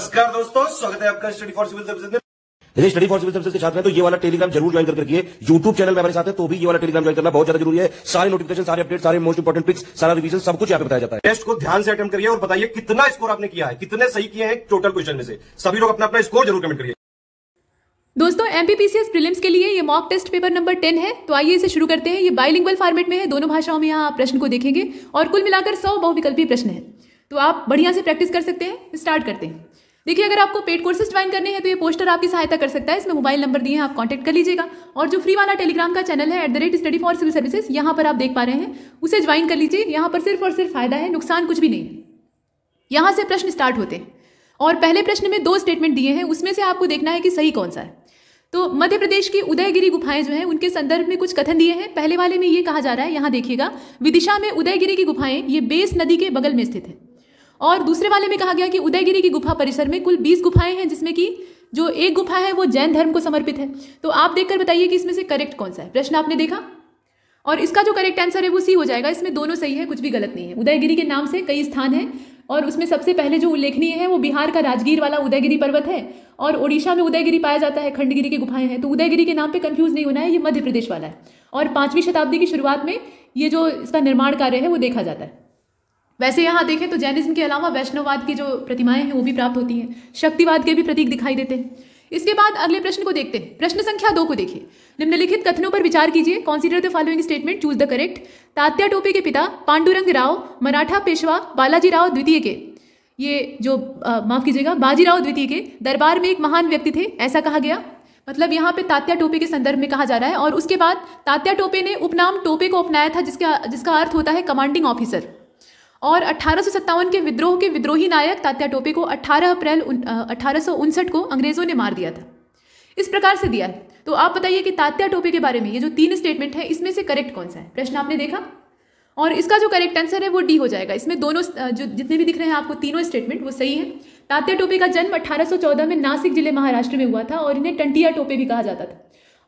नमस्कार दोस्तों स्वागत है आपका स्टडी फॉर सिविल सर्विस यदि स्टडी फॉर सिविल सर्विस के साथ में तो ये वाला टेलीग्राम जरूर ज्वाइन करके रखिए यूट्यूब चैनल में हमारे साथ है तो भी ये वाला टेलीग्राम ज्वाइन करना बहुत ज्यादा जरूरी है सारे नोटिफिकेशन सारे अपडेट सारे मोस्ट इंपॉर्टेंट पिक्स सारा रिवीजन सब कुछ यहाँ पे बताया जाता है टेस्ट को ध्यान से अटेंड करिए और बताइए कितना स्कोर आपने किया है कितने सही किए हैं टोटल क्वेश्चन में से सभी लोग अपना अपना स्कोर जरूर कमेंट करिए दोस्तों एमपीपीसीएस प्रीलिम्स के लिए ये mock test paper number ten है तो आइए इसे शुरू करते हैं ये बाइलिंगुअल फॉर्मेट में है दोनों भाषाओं में यहाँ आप प्रश्न को देखेंगे और कुल मिलाकर सौ बहुविकल्पी प्रश्न है तो आप बढ़िया से प्रैक्टिस कर सकते हैं स्टार्ट करते हैं देखिए अगर आपको पेड कोर्सेज ज्वाइन करने हैं तो ये पोस्टर आपकी सहायता कर सकता है इसमें मोबाइल नंबर दिए हैं आप कांटेक्ट कर लीजिएगा और जो फ्री वाला टेलीग्राम का चैनल है at the rate study for civil services यहाँ पर आप देख पा रहे हैं उसे ज्वाइन कर लीजिए यहाँ पर सिर्फ और सिर्फ फायदा है नुकसान कुछ भी नहीं है यहाँ से प्रश्न स्टार्ट होते हैं और पहले प्रश्न में दो स्टेटमेंट दिए हैं उसमें से आपको देखना है कि सही कौन सा है तो मध्य प्रदेश की उदयगिरी गुफाएं जो हैं उनके संदर्भ में कुछ कथन दिए हैं पहले वाले में ये कहा जा रहा है यहाँ देखिएगा विदिशा में उदयगिरी की गुफाएं ये बेस नदी के बगल में स्थित है और दूसरे वाले में कहा गया कि उदयगिरी की गुफा परिसर में कुल बीस गुफाएं हैं जिसमें कि जो एक गुफा है वो जैन धर्म को समर्पित है तो आप देखकर बताइए कि इसमें से करेक्ट कौन सा है प्रश्न आपने देखा और इसका जो करेक्ट आंसर है वो सी हो जाएगा इसमें दोनों सही है कुछ भी गलत नहीं है उदयगिरी के नाम से कई स्थान हैं और उसमें सबसे पहले जो उल्लेखनीय है वो बिहार का राजगीर वाला उदयगिरी पर्वत है और ओडिशा में उदयगिरी पाया जाता है खंडगिरी की गुफाएं हैं तो उदयगिरी के नाम पे कंफ्यूज नहीं होना है ये मध्य प्रदेश वाला है और पांचवीं शताब्दी की शुरुआत में ये जो इसका निर्माण कार्य है वो देखा जाता है वैसे यहाँ देखें तो जैनिज्म के अलावा वैष्णववाद की जो प्रतिमाएं हैं वो भी प्राप्त होती हैं शक्तिवाद के भी प्रतीक दिखाई देते हैं इसके बाद अगले प्रश्न को देखते हैं प्रश्न संख्या दो को देखिए निम्नलिखित कथनों पर विचार कीजिए consider the following statement choose the correct Tatya Tope के पिता पांडुरंग राव मराठा पेशवा बालाजी राव द्वितीय के ये जो माफ़ कीजिएगा बाजीराव द्वितीय के दरबार में एक महान व्यक्ति थे ऐसा कहा गया मतलब यहाँ पे तात्या टोपे के संदर्भ में कहा जा रहा है और उसके बाद तात्या टोपे ने उपनाम टोपे को अपनाया था जिसका जिसका अर्थ होता है कमांडिंग ऑफिसर और अठारह के विद्रोह के विद्रोही नायक तात्या टोपे को 18 अप्रैल अठारह को अंग्रेज़ों ने मार दिया था इस प्रकार से दिया है तो आप बताइए कि तात्या टोपे के बारे में ये जो तीन स्टेटमेंट है इसमें से करेक्ट कौन सा है प्रश्न आपने देखा और इसका जो करेक्ट आंसर है वो डी हो जाएगा इसमें दोनों जो जितने भी दिख रहे हैं आपको तीनों स्टेटमेंट वो सही है तात्या टोपे का जन्म 1814 में नासिक जिले महाराष्ट्र में हुआ था और इन्हें टंटिया टोपे भी कहा जाता था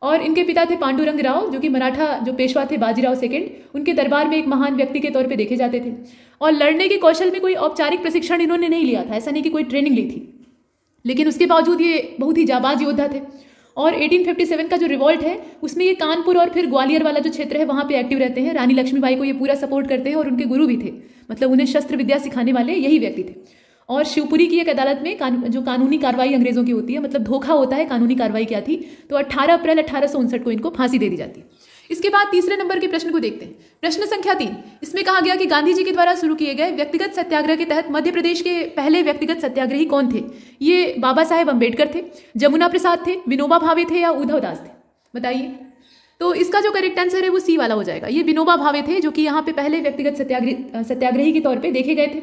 और इनके पिता थे पांडुरंग राव जो कि मराठा जो पेशवा थे बाजीराव सेकंड उनके दरबार में एक महान व्यक्ति के तौर पे देखे जाते थे और लड़ने के कौशल में कोई औपचारिक प्रशिक्षण इन्होंने नहीं लिया था ऐसा नहीं कि कोई ट्रेनिंग ली थी लेकिन उसके बावजूद ये बहुत ही जाबाज योद्धा थे और 1857 का जो रिवॉल्ट है उसमें ये कानपुर और फिर ग्वालियर वाला जो क्षेत्र है वहाँ पे एक्टिव रहते हैं रानी लक्ष्मीबाई को ये पूरा सपोर्ट करते हैं और उनके गुरु भी थे मतलब उन्हें शस्त्र विद्या सिखाने वाले यही व्यक्ति थे और शिवपुरी की एक अदालत में जो कानूनी कार्रवाई अंग्रेज़ों की होती है मतलब धोखा होता है कानूनी कार्रवाई क्या थी तो अट्ठारह अप्रैल अठारह को इनको फांसी दे दी जाती है इसके बाद तीसरे नंबर के प्रश्न को देखते हैं प्रश्न संख्या तीन इसमें कहा गया कि गांधी जी के द्वारा शुरू किए गए व्यक्तिगत सत्याग्रह के तहत मध्य प्रदेश के पहले व्यक्तिगत सत्याग्रही कौन थे ये बाबा साहेब अम्बेडकर थे जमुना प्रसाद थे विनोबा भावे थे या उद्धव दास थे बताइए तो इसका जो करेक्ट आंसर है वो सी वाला हो जाएगा ये विनोबा भावे थे जो कि यहाँ पे पहले व्यक्तिगत सत्याग्रह सत्याग्रही के तौर पे देखे गए थे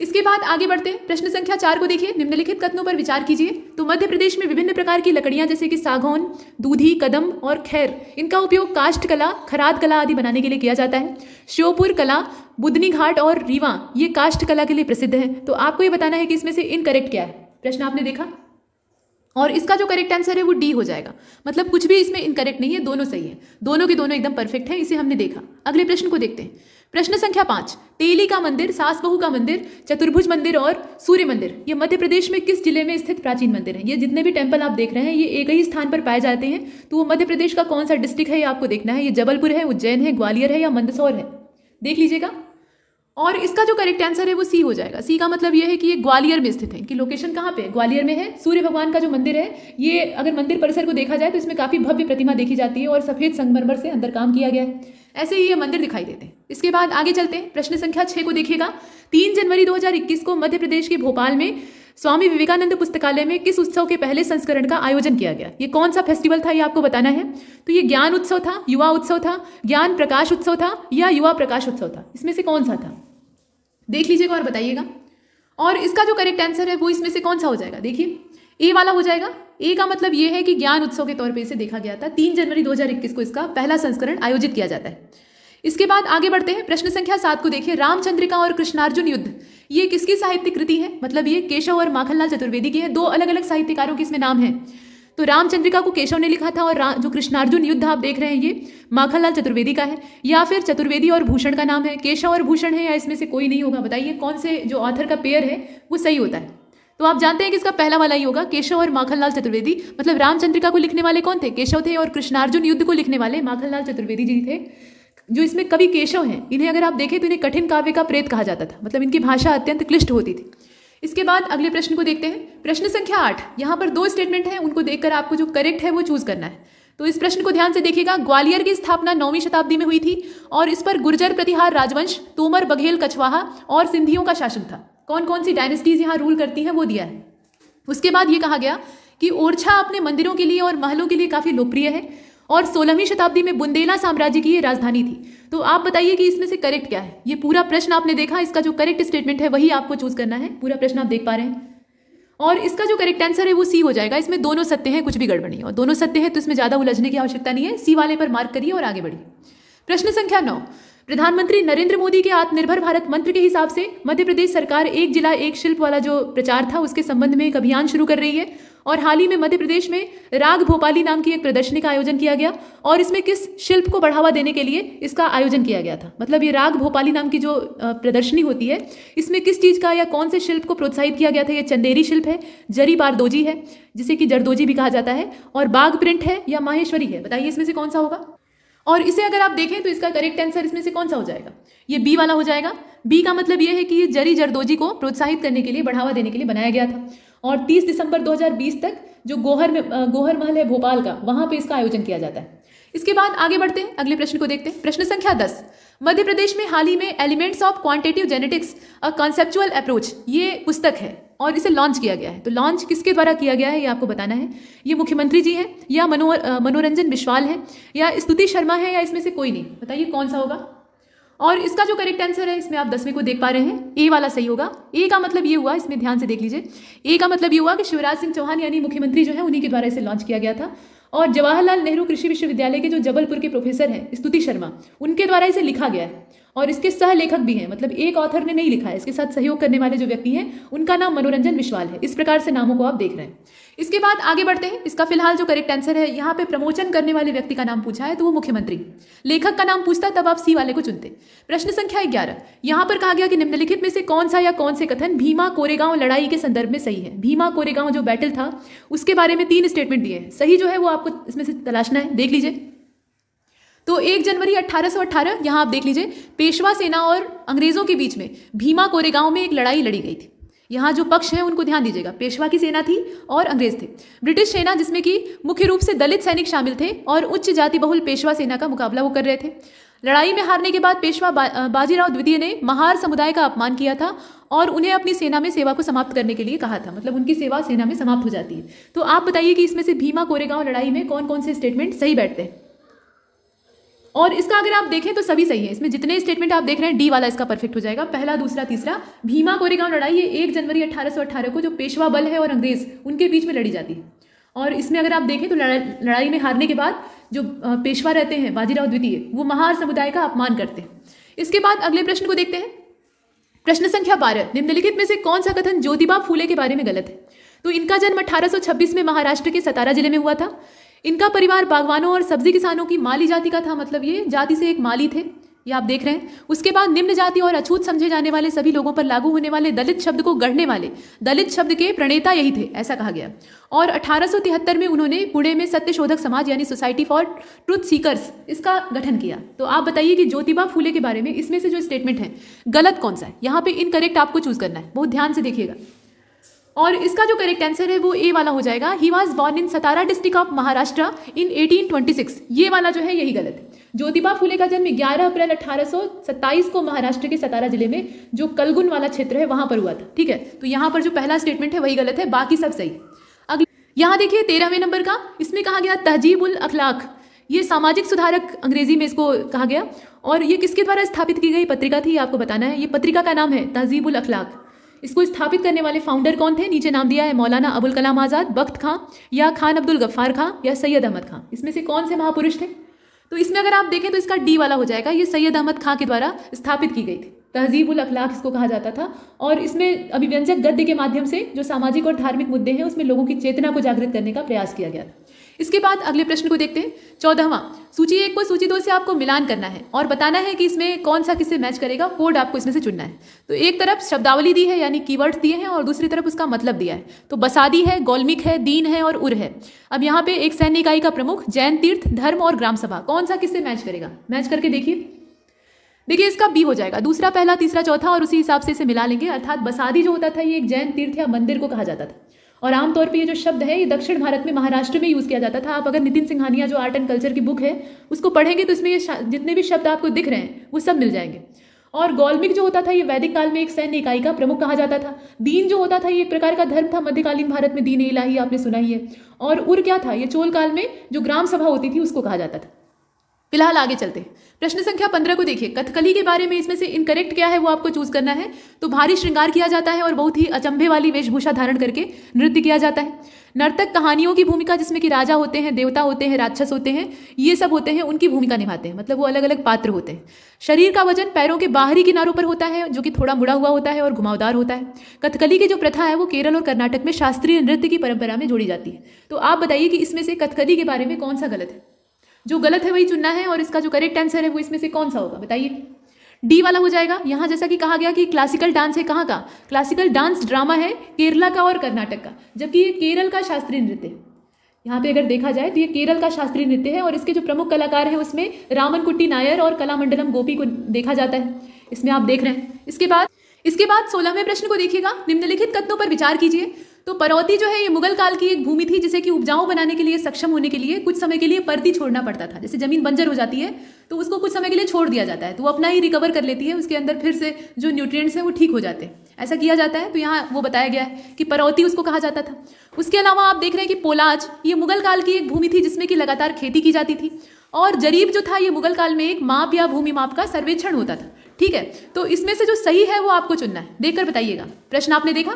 इसके बाद आगे बढ़ते हैं प्रश्न संख्या चार को देखिए निम्नलिखित कथनों पर विचार कीजिए तो मध्य प्रदेश में विभिन्न प्रकार की लकड़ियां जैसे कि सागौन दूधी कदम और खैर इनका उपयोग काष्ट कला खराद कला आदि बनाने के लिए किया जाता है श्योपुर कला बुधनी घाट और रीवा ये काष्ट कला के लिए प्रसिद्ध है तो आपको ये बताना है कि इसमें से इनकरेक्ट क्या है प्रश्न आपने देखा और इसका जो करेक्ट आंसर है वो डी हो जाएगा मतलब कुछ भी इसमें इनकरेक्ट नहीं है दोनों सही है दोनों के दोनों एकदम परफेक्ट है इसे हमने देखा अगले प्रश्न को देखते हैं प्रश्न संख्या पांच तेली का मंदिर सास बहू का मंदिर चतुर्भुज मंदिर और सूर्य मंदिर ये मध्य प्रदेश में किस जिले में स्थित प्राचीन मंदिर है ये जितने भी टेम्पल आप देख रहे हैं ये एक ही स्थान पर पाए जाते हैं तो वो मध्य प्रदेश का कौन सा डिस्ट्रिक्ट है ये आपको देखना है ये जबलपुर है उज्जैन है ग्वालियर है या मंदसौर है देख लीजिएगा और इसका जो करेक्ट आंसर है वो सी हो जाएगा सी का मतलब ये है कि ये ग्वालियर में स्थित है कि लोकेशन कहाँ पे है ग्वालियर में है सूर्य भगवान का जो मंदिर है ये अगर मंदिर परिसर को देखा जाए तो इसमें काफ़ी भव्य प्रतिमा देखी जाती है और सफ़ेद संगमरमर से अंदर काम किया गया है ऐसे ही ये मंदिर दिखाई देते हैं इसके बाद आगे चलते हैं प्रश्न संख्या छः को देखिएगा तीन जनवरी 2021 को मध्य प्रदेश के भोपाल में स्वामी विवेकानंद पुस्तकालय में किस उत्सव के पहले संस्करण का आयोजन किया गया ये कौन सा फेस्टिवल था ये आपको बताना है तो ये ज्ञान उत्सव था युवा उत्सव था ज्ञान प्रकाश उत्सव था या युवा प्रकाश उत्सव था इसमें से कौन सा था देख लीजिएगा और बताइएगा और इसका जो करेक्ट आंसर है वो इसमें से कौन सा हो जाएगा देखिए ए वाला हो जाएगा ए का मतलब यह है कि ज्ञान उत्सव के तौर पर इसे देखा गया था तीन जनवरी दो को इसका पहला संस्करण आयोजित किया जाता है इसके बाद आगे बढ़ते हैं प्रश्न संख्या सात को देखिए रामचंद्रिका और कृष्णार्जुन युद्ध ये किसकी साहित्यिक कृति है मतलब ये केशव और माखनलाल चतुर्वेदी की है दो अलग अलग साहित्यकारों के इसमें नाम है तो रामचंद्रिका को केशव ने लिखा था और जो कृष्णार्जुन युद्ध आप देख रहे हैं ये माखनलाल चतुर्वेदी का है या फिर चतुर्वेदी और भूषण का नाम है केशव और भूषण है या इसमें से कोई नहीं होगा बताइए कौन से जो ऑथर का पेयर है वो सही होता है तो आप जानते हैं कि इसका पहला वाला ही होगा केशव और माखनलाल चतुर्वेदी मतलब रामचंद्रिका को लिखने वाले कौन थे केशव थे और कृष्णार्जुन युद्ध को लिखने वाले माखनलाल चतुर्वेदी जी थे जो इसमें कवि केशव हैं इन्हें अगर आप देखें तो इन्हें कठिन काव्य का प्रेत कहा जाता था मतलब इनकी भाषा अत्यंत क्लिष्ट होती थी इसके बाद अगले प्रश्न को देखते हैं प्रश्न संख्या आठ यहाँ पर दो स्टेटमेंट हैं उनको देखकर आपको जो करेक्ट है वो चूज करना है तो इस प्रश्न को ध्यान से देखिएगा ग्वालियर की स्थापना नौवीं शताब्दी में हुई थी और इस पर गुर्जर प्रतिहार राजवंश तोमर बघेल कछवाहा और सिंधियों का शासन था कौन कौन सी डायनेस्टीज़ यहाँ रूल करती हैं वो दिया है उसके बाद ये कहा गया कि ओरछा अपने मंदिरों के लिए और महलों के लिए काफ़ी लोकप्रिय है और सोलहवीं शताब्दी में बुंदेला साम्राज्य की ये राजधानी थी तो आप बताइए कि इसमें से करेक्ट क्या है ये पूरा प्रश्न आपने देखा इसका जो करेक्ट स्टेटमेंट है वही आपको चूज करना है पूरा प्रश्न आप देख पा रहे हैं और इसका जो करेक्ट आंसर है वो सी हो जाएगा इसमें दोनों सत्य हैं कुछ भी गड़बड़ी और दोनों सत्य हैं तो इसमें ज़्यादा उलझने की आवश्यकता नहीं है सी वाले पर मार्क करिए और आगे बढ़िए प्रश्न संख्या नौ प्रधानमंत्री नरेंद्र मोदी के आत्मनिर्भर भारत मंत्र के हिसाब से मध्य प्रदेश सरकार एक जिला एक शिल्प वाला जो प्रचार था उसके संबंध में एक अभियान शुरू कर रही है और हाल ही में मध्य प्रदेश में राग भोपाली नाम की एक प्रदर्शनी का आयोजन किया गया और इसमें किस शिल्प को बढ़ावा देने के लिए इसका आयोजन किया गया था मतलब ये राग भोपाली नाम की जो प्रदर्शनी होती है इसमें किस चीज़ का या कौन से शिल्प को प्रोत्साहित किया गया था ये चंदेरी शिल्प है जरी बारदोजी है जिसे कि जरदोजी भी कहा जाता है और बाघ प्रिंट है या माहेश्वरी है बताइए इसमें से कौन सा होगा और इसे अगर आप देखें तो इसका करेक्ट आंसर इसमें से कौन सा हो जाएगा ये बी वाला हो जाएगा बी का मतलब यह है कि ये जरी जरदोजी को प्रोत्साहित करने के लिए बढ़ावा देने के लिए बनाया गया था और 30 दिसंबर 2020 तक जो गोहर में गोहर महल है भोपाल का वहां पे इसका आयोजन किया जाता है इसके बाद आगे बढ़ते हैं अगले प्रश्न को देखते हैं प्रश्न संख्या दस मध्य प्रदेश में हाल ही में elements of quantitative genetics a conceptual approach ये पुस्तक है और इसे लॉन्च किया गया है तो लॉन्च किसके द्वारा किया गया है ये आपको बताना है ये मुख्यमंत्री जी हैं या मनोरंजन बिश्वाल है या स्तुति शर्मा है या इसमें से कोई नहीं बताइए कौन सा होगा और इसका जो करेक्ट आंसर है इसमें आप दसवीं को देख पा रहे हैं ए वाला सही होगा ए का मतलब ये हुआ इसमें ध्यान से देख लीजिए ए का मतलब ये हुआ कि शिवराज सिंह चौहान यानी मुख्यमंत्री जो है उन्हीं के द्वारा इसे लॉन्च किया गया था और जवाहरलाल नेहरू कृषि विश्वविद्यालय के जो जबलपुर के प्रोफेसर हैं स्तुति शर्मा उनके द्वारा इसे लिखा गया है और इसके सह लेखक भी हैं मतलब एक ऑथर ने नहीं लिखा है इसके साथ सहयोग करने वाले जो व्यक्ति हैं उनका नाम मनोरंजन विश्वाल है इस प्रकार से नामों को आप देख रहे हैं इसके बाद आगे बढ़ते हैं इसका फिलहाल जो करेक्ट आंसर है यहाँ पे प्रमोचन करने वाले व्यक्ति का नाम पूछा है तो वो मुख्यमंत्री लेखक का नाम पूछता तब आप सी वाले को चुनते प्रश्न संख्या ग्यारह यहाँ पर कहा गया कि निम्नलिखित में से कौन सा या कौन से कथन भीमा कोरेगांव लड़ाई के संदर्भ में सही है भीमा कोरेगांव जो बैटल था उसके बारे में तीन स्टेटमेंट दिए हैं सही जो है वो आपको इसमें से तलाशना है देख लीजिए तो एक जनवरी 1818 यहाँ आप देख लीजिए पेशवा सेना और अंग्रेजों के बीच में भीमा कोरेगांव में एक लड़ाई लड़ी गई थी यहाँ जो पक्ष हैं उनको ध्यान दीजिएगा पेशवा की सेना थी और अंग्रेज थे ब्रिटिश सेना जिसमें कि मुख्य रूप से दलित सैनिक शामिल थे और उच्च जाति बहुल पेशवा सेना का मुकाबला वो कर रहे थे लड़ाई में हारने के बाद पेशवा बा, बाजीराव द्वितीय ने महार समुदाय का अपमान किया था और उन्हें अपनी सेना में सेवा को समाप्त करने के लिए कहा था मतलब उनकी सेवा सेना में समाप्त हो जाती है तो आप बताइए कि इसमें से भीमा कोरेगांव लड़ाई में कौन कौन से स्टेटमेंट सही बैठते हैं और इसका अगर आप देखें तो सभी सही है इसमें जितने स्टेटमेंट आप देख रहे हैं डी वाला इसका परफेक्ट हो जाएगा पहला दूसरा तीसरा भीमा कोरेगांव लड़ाई ये एक जनवरी अठारह को जो पेशवा बल है और अंग्रेज उनके बीच में लड़ी जाती है और इसमें अगर आप देखें तो लड़ाई में हारने के बाद जो पेशवा रहते हैं बाजीराव द्वितीय वो महार समुदाय का अपमान करते हैं इसके बाद अगले प्रश्न को देखते हैं प्रश्न संख्या बारह निम्नलिखित में से कौन सा कथन ज्योतिबा फूले के बारे में गलत है तो इनका जन्म 1826 में महाराष्ट्र के सतारा जिले में हुआ था इनका परिवार बागवानों और सब्जी किसानों की माली जाति का था मतलब ये जाति से एक माली थे ये आप देख रहे हैं उसके बाद निम्न जाति और अछूत समझे जाने वाले सभी लोगों पर लागू होने वाले दलित शब्द को गढ़ने वाले दलित शब्द के प्रणेता यही थे ऐसा कहा गया और अठारह में उन्होंने पुणे में सत्यशोधक समाज यानी सोसाइटी फॉर ट्रूथ सीकर्स इसका गठन किया तो आप बताइए कि ज्योतिबा फूले के बारे में इसमें से जो स्टेटमेंट है गलत कौन सा है यहाँ पे इनकरेक्ट आपको चूज करना है बहुत ध्यान से देखिएगा और इसका जो करेक्ट आंसर है वो ए वाला हो जाएगा he was born in Satara district of Maharashtra in 1826 ये वाला जो है यही गलत है ज्योतिबा फुले का जन्म 11 अप्रैल अठारह को महाराष्ट्र के सतारा जिले में जो कलगुन वाला क्षेत्र है वहां पर हुआ था ठीक है तो यहाँ पर जो पहला स्टेटमेंट है वही गलत है बाकी सब सही अगले यहाँ देखिए तेरहवें नंबर का इसमें कहा गया तहजीब उल अखलाक ये सामाजिक सुधारक अंग्रेजी में इसको कहा गया और ये किसके द्वारा स्थापित की गई पत्रिका थी आपको बताना है ये पत्रिका का नाम है तहजीब उल अखलाक इसको स्थापित करने वाले फाउंडर कौन थे नीचे नाम दिया है मौलाना अबुल कलाम आज़ाद बख्त खां या खान अब्दुल गफ्फार खां या सैयद अहमद खां इसमें से कौन से महापुरुष थे तो इसमें अगर आप देखें तो इसका डी वाला हो जाएगा ये सैयद अहमद खां के द्वारा स्थापित की गई थी तहजीबुल अखलाक इसको कहा जाता था और इसमें अभिव्यंजक गद्य के माध्यम से जो सामाजिक और धार्मिक मुद्दे हैं उसमें लोगों की चेतना को जागृत करने का प्रयास किया गया था इसके बाद अगले प्रश्न को देखते हैं चौदहवा सूची एक को सूची दो से आपको मिलान करना है और बताना है कि इसमें कौन सा किससे मैच करेगा वर्ड आपको इसमें से चुनना है तो एक तरफ शब्दावली दी है यानी कीवर्ड्स दिए हैं और दूसरी तरफ उसका मतलब दिया है तो बसादी है गोलमिक है दीन है और उर है अब यहाँ पे एक सैन्य इकाई का प्रमुख जैन तीर्थ धर्म और ग्राम सभा कौन सा किससे मैच करेगा मैच करके देखिए देखिए इसका बी हो जाएगा दूसरा पहला तीसरा चौथा और उसी हिसाब से इसे मिला लेंगे अर्थात बसादी जो होता था ये एक जैन तीर्थ या मंदिर को कहा जाता था और आमतौर पे ये जो शब्द है ये दक्षिण भारत में महाराष्ट्र में यूज़ किया जाता था आप अगर नितिन सिंघानिया जो आर्ट एंड कल्चर की बुक है उसको पढ़ेंगे तो इसमें ये जितने भी शब्द आपको दिख रहे हैं वो सब मिल जाएंगे और गौलमिक जो होता था ये वैदिक काल में एक सैन्य इकाई का प्रमुख कहा जाता था दीन जो होता था ये एक प्रकार का धर्म था मध्यकालीन भारत में दीन इलाही आपने सुना ही है और उर क्या था ये चोल काल में जो ग्राम सभा होती थी उसको कहा जाता था फिलहाल आगे चलते हैं प्रश्न संख्या पंद्रह को देखिए कथकली के बारे में इसमें से इनकरेक्ट क्या है वो आपको चूज करना है तो भारी श्रृंगार किया जाता है और बहुत ही अचंभे वाली वेशभूषा धारण करके नृत्य किया जाता है नर्तक कहानियों की भूमिका जिसमें कि राजा होते हैं देवता होते हैं राक्षस होते हैं ये सब होते हैं उनकी भूमिका निभाते हैं मतलब वो अलग अलग पात्र होते हैं शरीर का वजन पैरों के बाहरी किनारों पर होता है जो कि थोड़ा मुड़ा हुआ होता है और घुमावदार होता है कथकली की जो प्रथा है वो केरल और कर्नाटक में शास्त्रीय नृत्य की परंपरा में जोड़ी जाती है तो आप बताइए कि इसमें से कथकली के बारे में कौन सा गलत है जो गलत है वही चुनना है और इसका जो करेक्ट आंसर है वो इसमें से कौन सा होगा बताइए डी वाला हो जाएगा यहाँ जैसा कि कहा गया कि क्लासिकल डांस है कहाँ का क्लासिकल डांस ड्रामा है केरला का और कर्नाटक का जबकि ये केरल का शास्त्रीय नृत्य है यहाँ पे अगर देखा जाए तो ये केरल का शास्त्रीय नृत्य है और इसके जो प्रमुख कलाकार हैं उसमें रामन कुट्टी नायर और कलामंडलम गोपी को देखा जाता है इसमें आप देख रहे हैं इसके बाद इसके बाद सोलहवें प्रश्न को देखिएगा निम्नलिखित कथनों पर विचार कीजिए तो परौती जो है ये मुगल काल की एक भूमि थी जिसे कि उपजाऊ बनाने के लिए सक्षम होने के लिए कुछ समय के लिए परती छोड़ना पड़ता था जैसे जमीन बंजर हो जाती है तो उसको कुछ समय के लिए छोड़ दिया जाता है तो वो अपना ही रिकवर कर लेती है उसके अंदर फिर से जो न्यूट्रिएंट्स हैं वो ठीक हो जाते हैं ऐसा किया जाता है तो यहाँ वो बताया गया है कि परौती उसको कहा जाता था उसके अलावा आप देख रहे हैं कि पोलाज ये मुगल काल की एक भूमि थी जिसमें कि लगातार खेती की जाती थी और जरीब जो था ये मुगल काल में एक माप या भूमि माप का सर्वेक्षण होता था ठीक है तो इसमें से जो सही है वो आपको चुनना है देखकर बताइएगा प्रश्न आपने देखा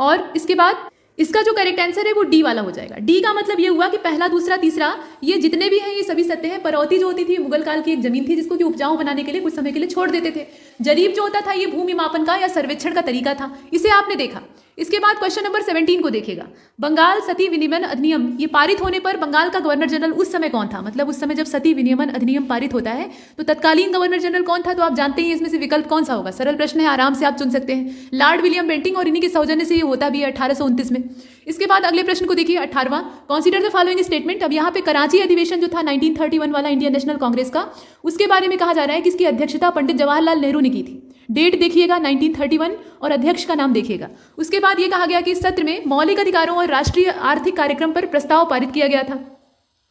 और इसके बाद इसका जो करेक्ट आंसर है वो डी वाला हो जाएगा डी का मतलब ये हुआ कि पहला दूसरा तीसरा ये जितने भी हैं ये सभी सत्य हैं परौती जो होती थी मुगल काल की एक जमीन थी जिसको कि उपजाऊ बनाने के लिए कुछ समय के लिए छोड़ देते थे जरीब जो होता था ये भूमि मापन का या सर्वेक्षण का तरीका था इसे आपने देखा इसके बाद क्वेश्चन नंबर सेवनटीन को देखेगा बंगाल सती विनियमन अधिनियम ये पारित होने पर बंगाल का गवर्नर जनरल उस समय कौन था मतलब उस समय जब सती विनियमन अधिनियम पारित होता है तो तत्कालीन गवर्नर जनरल कौन था तो आप जानते ही इसमें से विकल्प कौन सा होगा सरल प्रश्न है आराम से आप चुन सकते हैं लॉर्ड विलियम बेंटिंग और इन्हीं के सौजन्य से ये होता भी है अठारह में इसके बाद अगले प्रश्न को देखिए अठारवा कॉन्सिडर द फॉलोइंग स्टेटमेंट अब यहाँ पे कराची अधिवेशन जो था नाइनटीन वाला इंडियन नेशनल कांग्रेस का उसके बारे में कहा जा रहा है कि इसकी अध्यक्षता पंडित जवाहरलाल नेहरू ने की थी डेट देखिएगा 1931 और अध्यक्ष का नाम देखिएगा उसके बाद ये कहा गया कि इस सत्र में मौलिक अधिकारों और राष्ट्रीय आर्थिक कार्यक्रम पर प्रस्ताव पारित किया गया था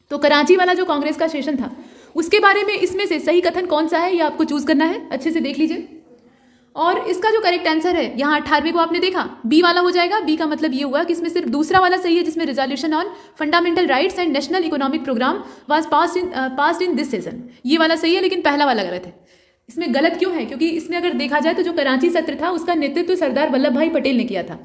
तो कराची वाला जो कांग्रेस का सेशन था उसके बारे में इसमें से सही कथन कौन सा है यह आपको चूज करना है अच्छे से देख लीजिए और इसका जो करेक्ट आंसर है यहाँ अठारहवें को आपने देखा बी वाला हो जाएगा बी का मतलब ये हुआ कि इसमें सिर्फ दूसरा वाला सही है जिसमें resolution on fundamental rights and national economic programme was pass in pass in this session ये वाला सही है लेकिन पहला वाला गलत है इसमें गलत क्यों है क्योंकि इसमें अगर देखा जाए तो जो कराची सत्र था उसका नेतृत्व सरदार वल्लभ भाई पटेल ने किया था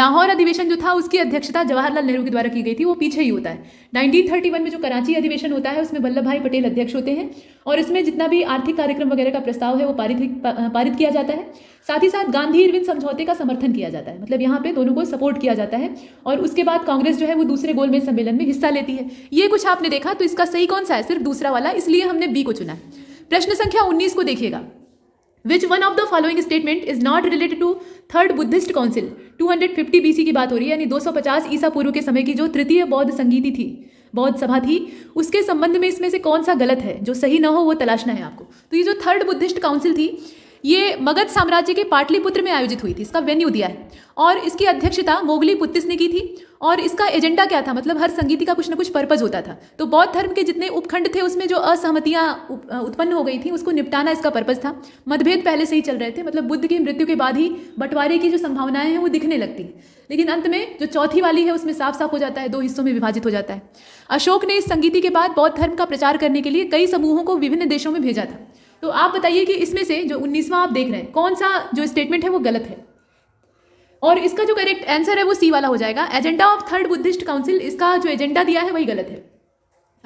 लाहौर अधिवेशन जो था उसकी अध्यक्षता जवाहरलाल नेहरू के द्वारा की गई थी वो पीछे ही होता है 1931 में जो कराची अधिवेशन होता है उसमें वल्लभ भाई पटेल अध्यक्ष होते हैं और इसमें जितना भी आर्थिक कार्यक्रम वगैरह का प्रस्ताव है वो पारित पारित किया जाता है साथ ही साथ गांधी इरविंद समझौते का समर्थन किया जाता है मतलब यहाँ पे दोनों को सपोर्ट किया जाता है और उसके बाद कांग्रेस जो है वो दूसरे गोलमेज सम्मेलन में हिस्सा लेती है ये कुछ आपने देखा तो इसका सही कौन सा है सिर्फ दूसरा वाला इसलिए हमने बी को चुना है प्रश्न संख्या उन्नीस को देखिएगा which one of the following statement is not related to third Buddhist council 250 BC की बात हो रही है यानी 250 ईसा पूर्व के समय की जो तृतीय बौद्ध संगीति थी बौद्ध सभा थी उसके संबंध में इसमें से कौन सा गलत है जो सही ना हो वो तलाशना है आपको तो ये जो थर्ड बुद्धिस्ट काउंसिल थी ये मगध साम्राज्य के पाटलिपुत्र में आयोजित हुई थी इसका वेन्यू दिया है और इसकी अध्यक्षता मोगली पुत्तिस ने की थी और इसका एजेंडा क्या था मतलब हर संगीति का कुछ ना कुछ पर्पज होता था तो बौद्ध धर्म के जितने उपखंड थे उसमें जो असहमतियाँ उत्पन्न हो गई थी उसको निपटाना इसका पर्पज था मतभेद पहले से ही चल रहे थे मतलब बुद्ध की मृत्यु के बाद ही बंटवारे की जो संभावनाएं हैं वो दिखने लगती लेकिन अंत में जो चौथी वाली है उसमें साफ साफ हो जाता है दो हिस्सों में विभाजित हो जाता है अशोक ने इस संगीति के बाद बौद्ध धर्म का प्रचार करने के लिए कई समूहों को विभिन्न देशों में भेजा था तो आप बताइए कि इसमें से जो उन्नीसवां आप देख रहे हैं कौन सा जो स्टेटमेंट है वो गलत है और इसका जो करेक्ट आंसर है वो सी वाला हो जाएगा agenda of third Buddhist council इसका जो एजेंडा दिया है वही गलत है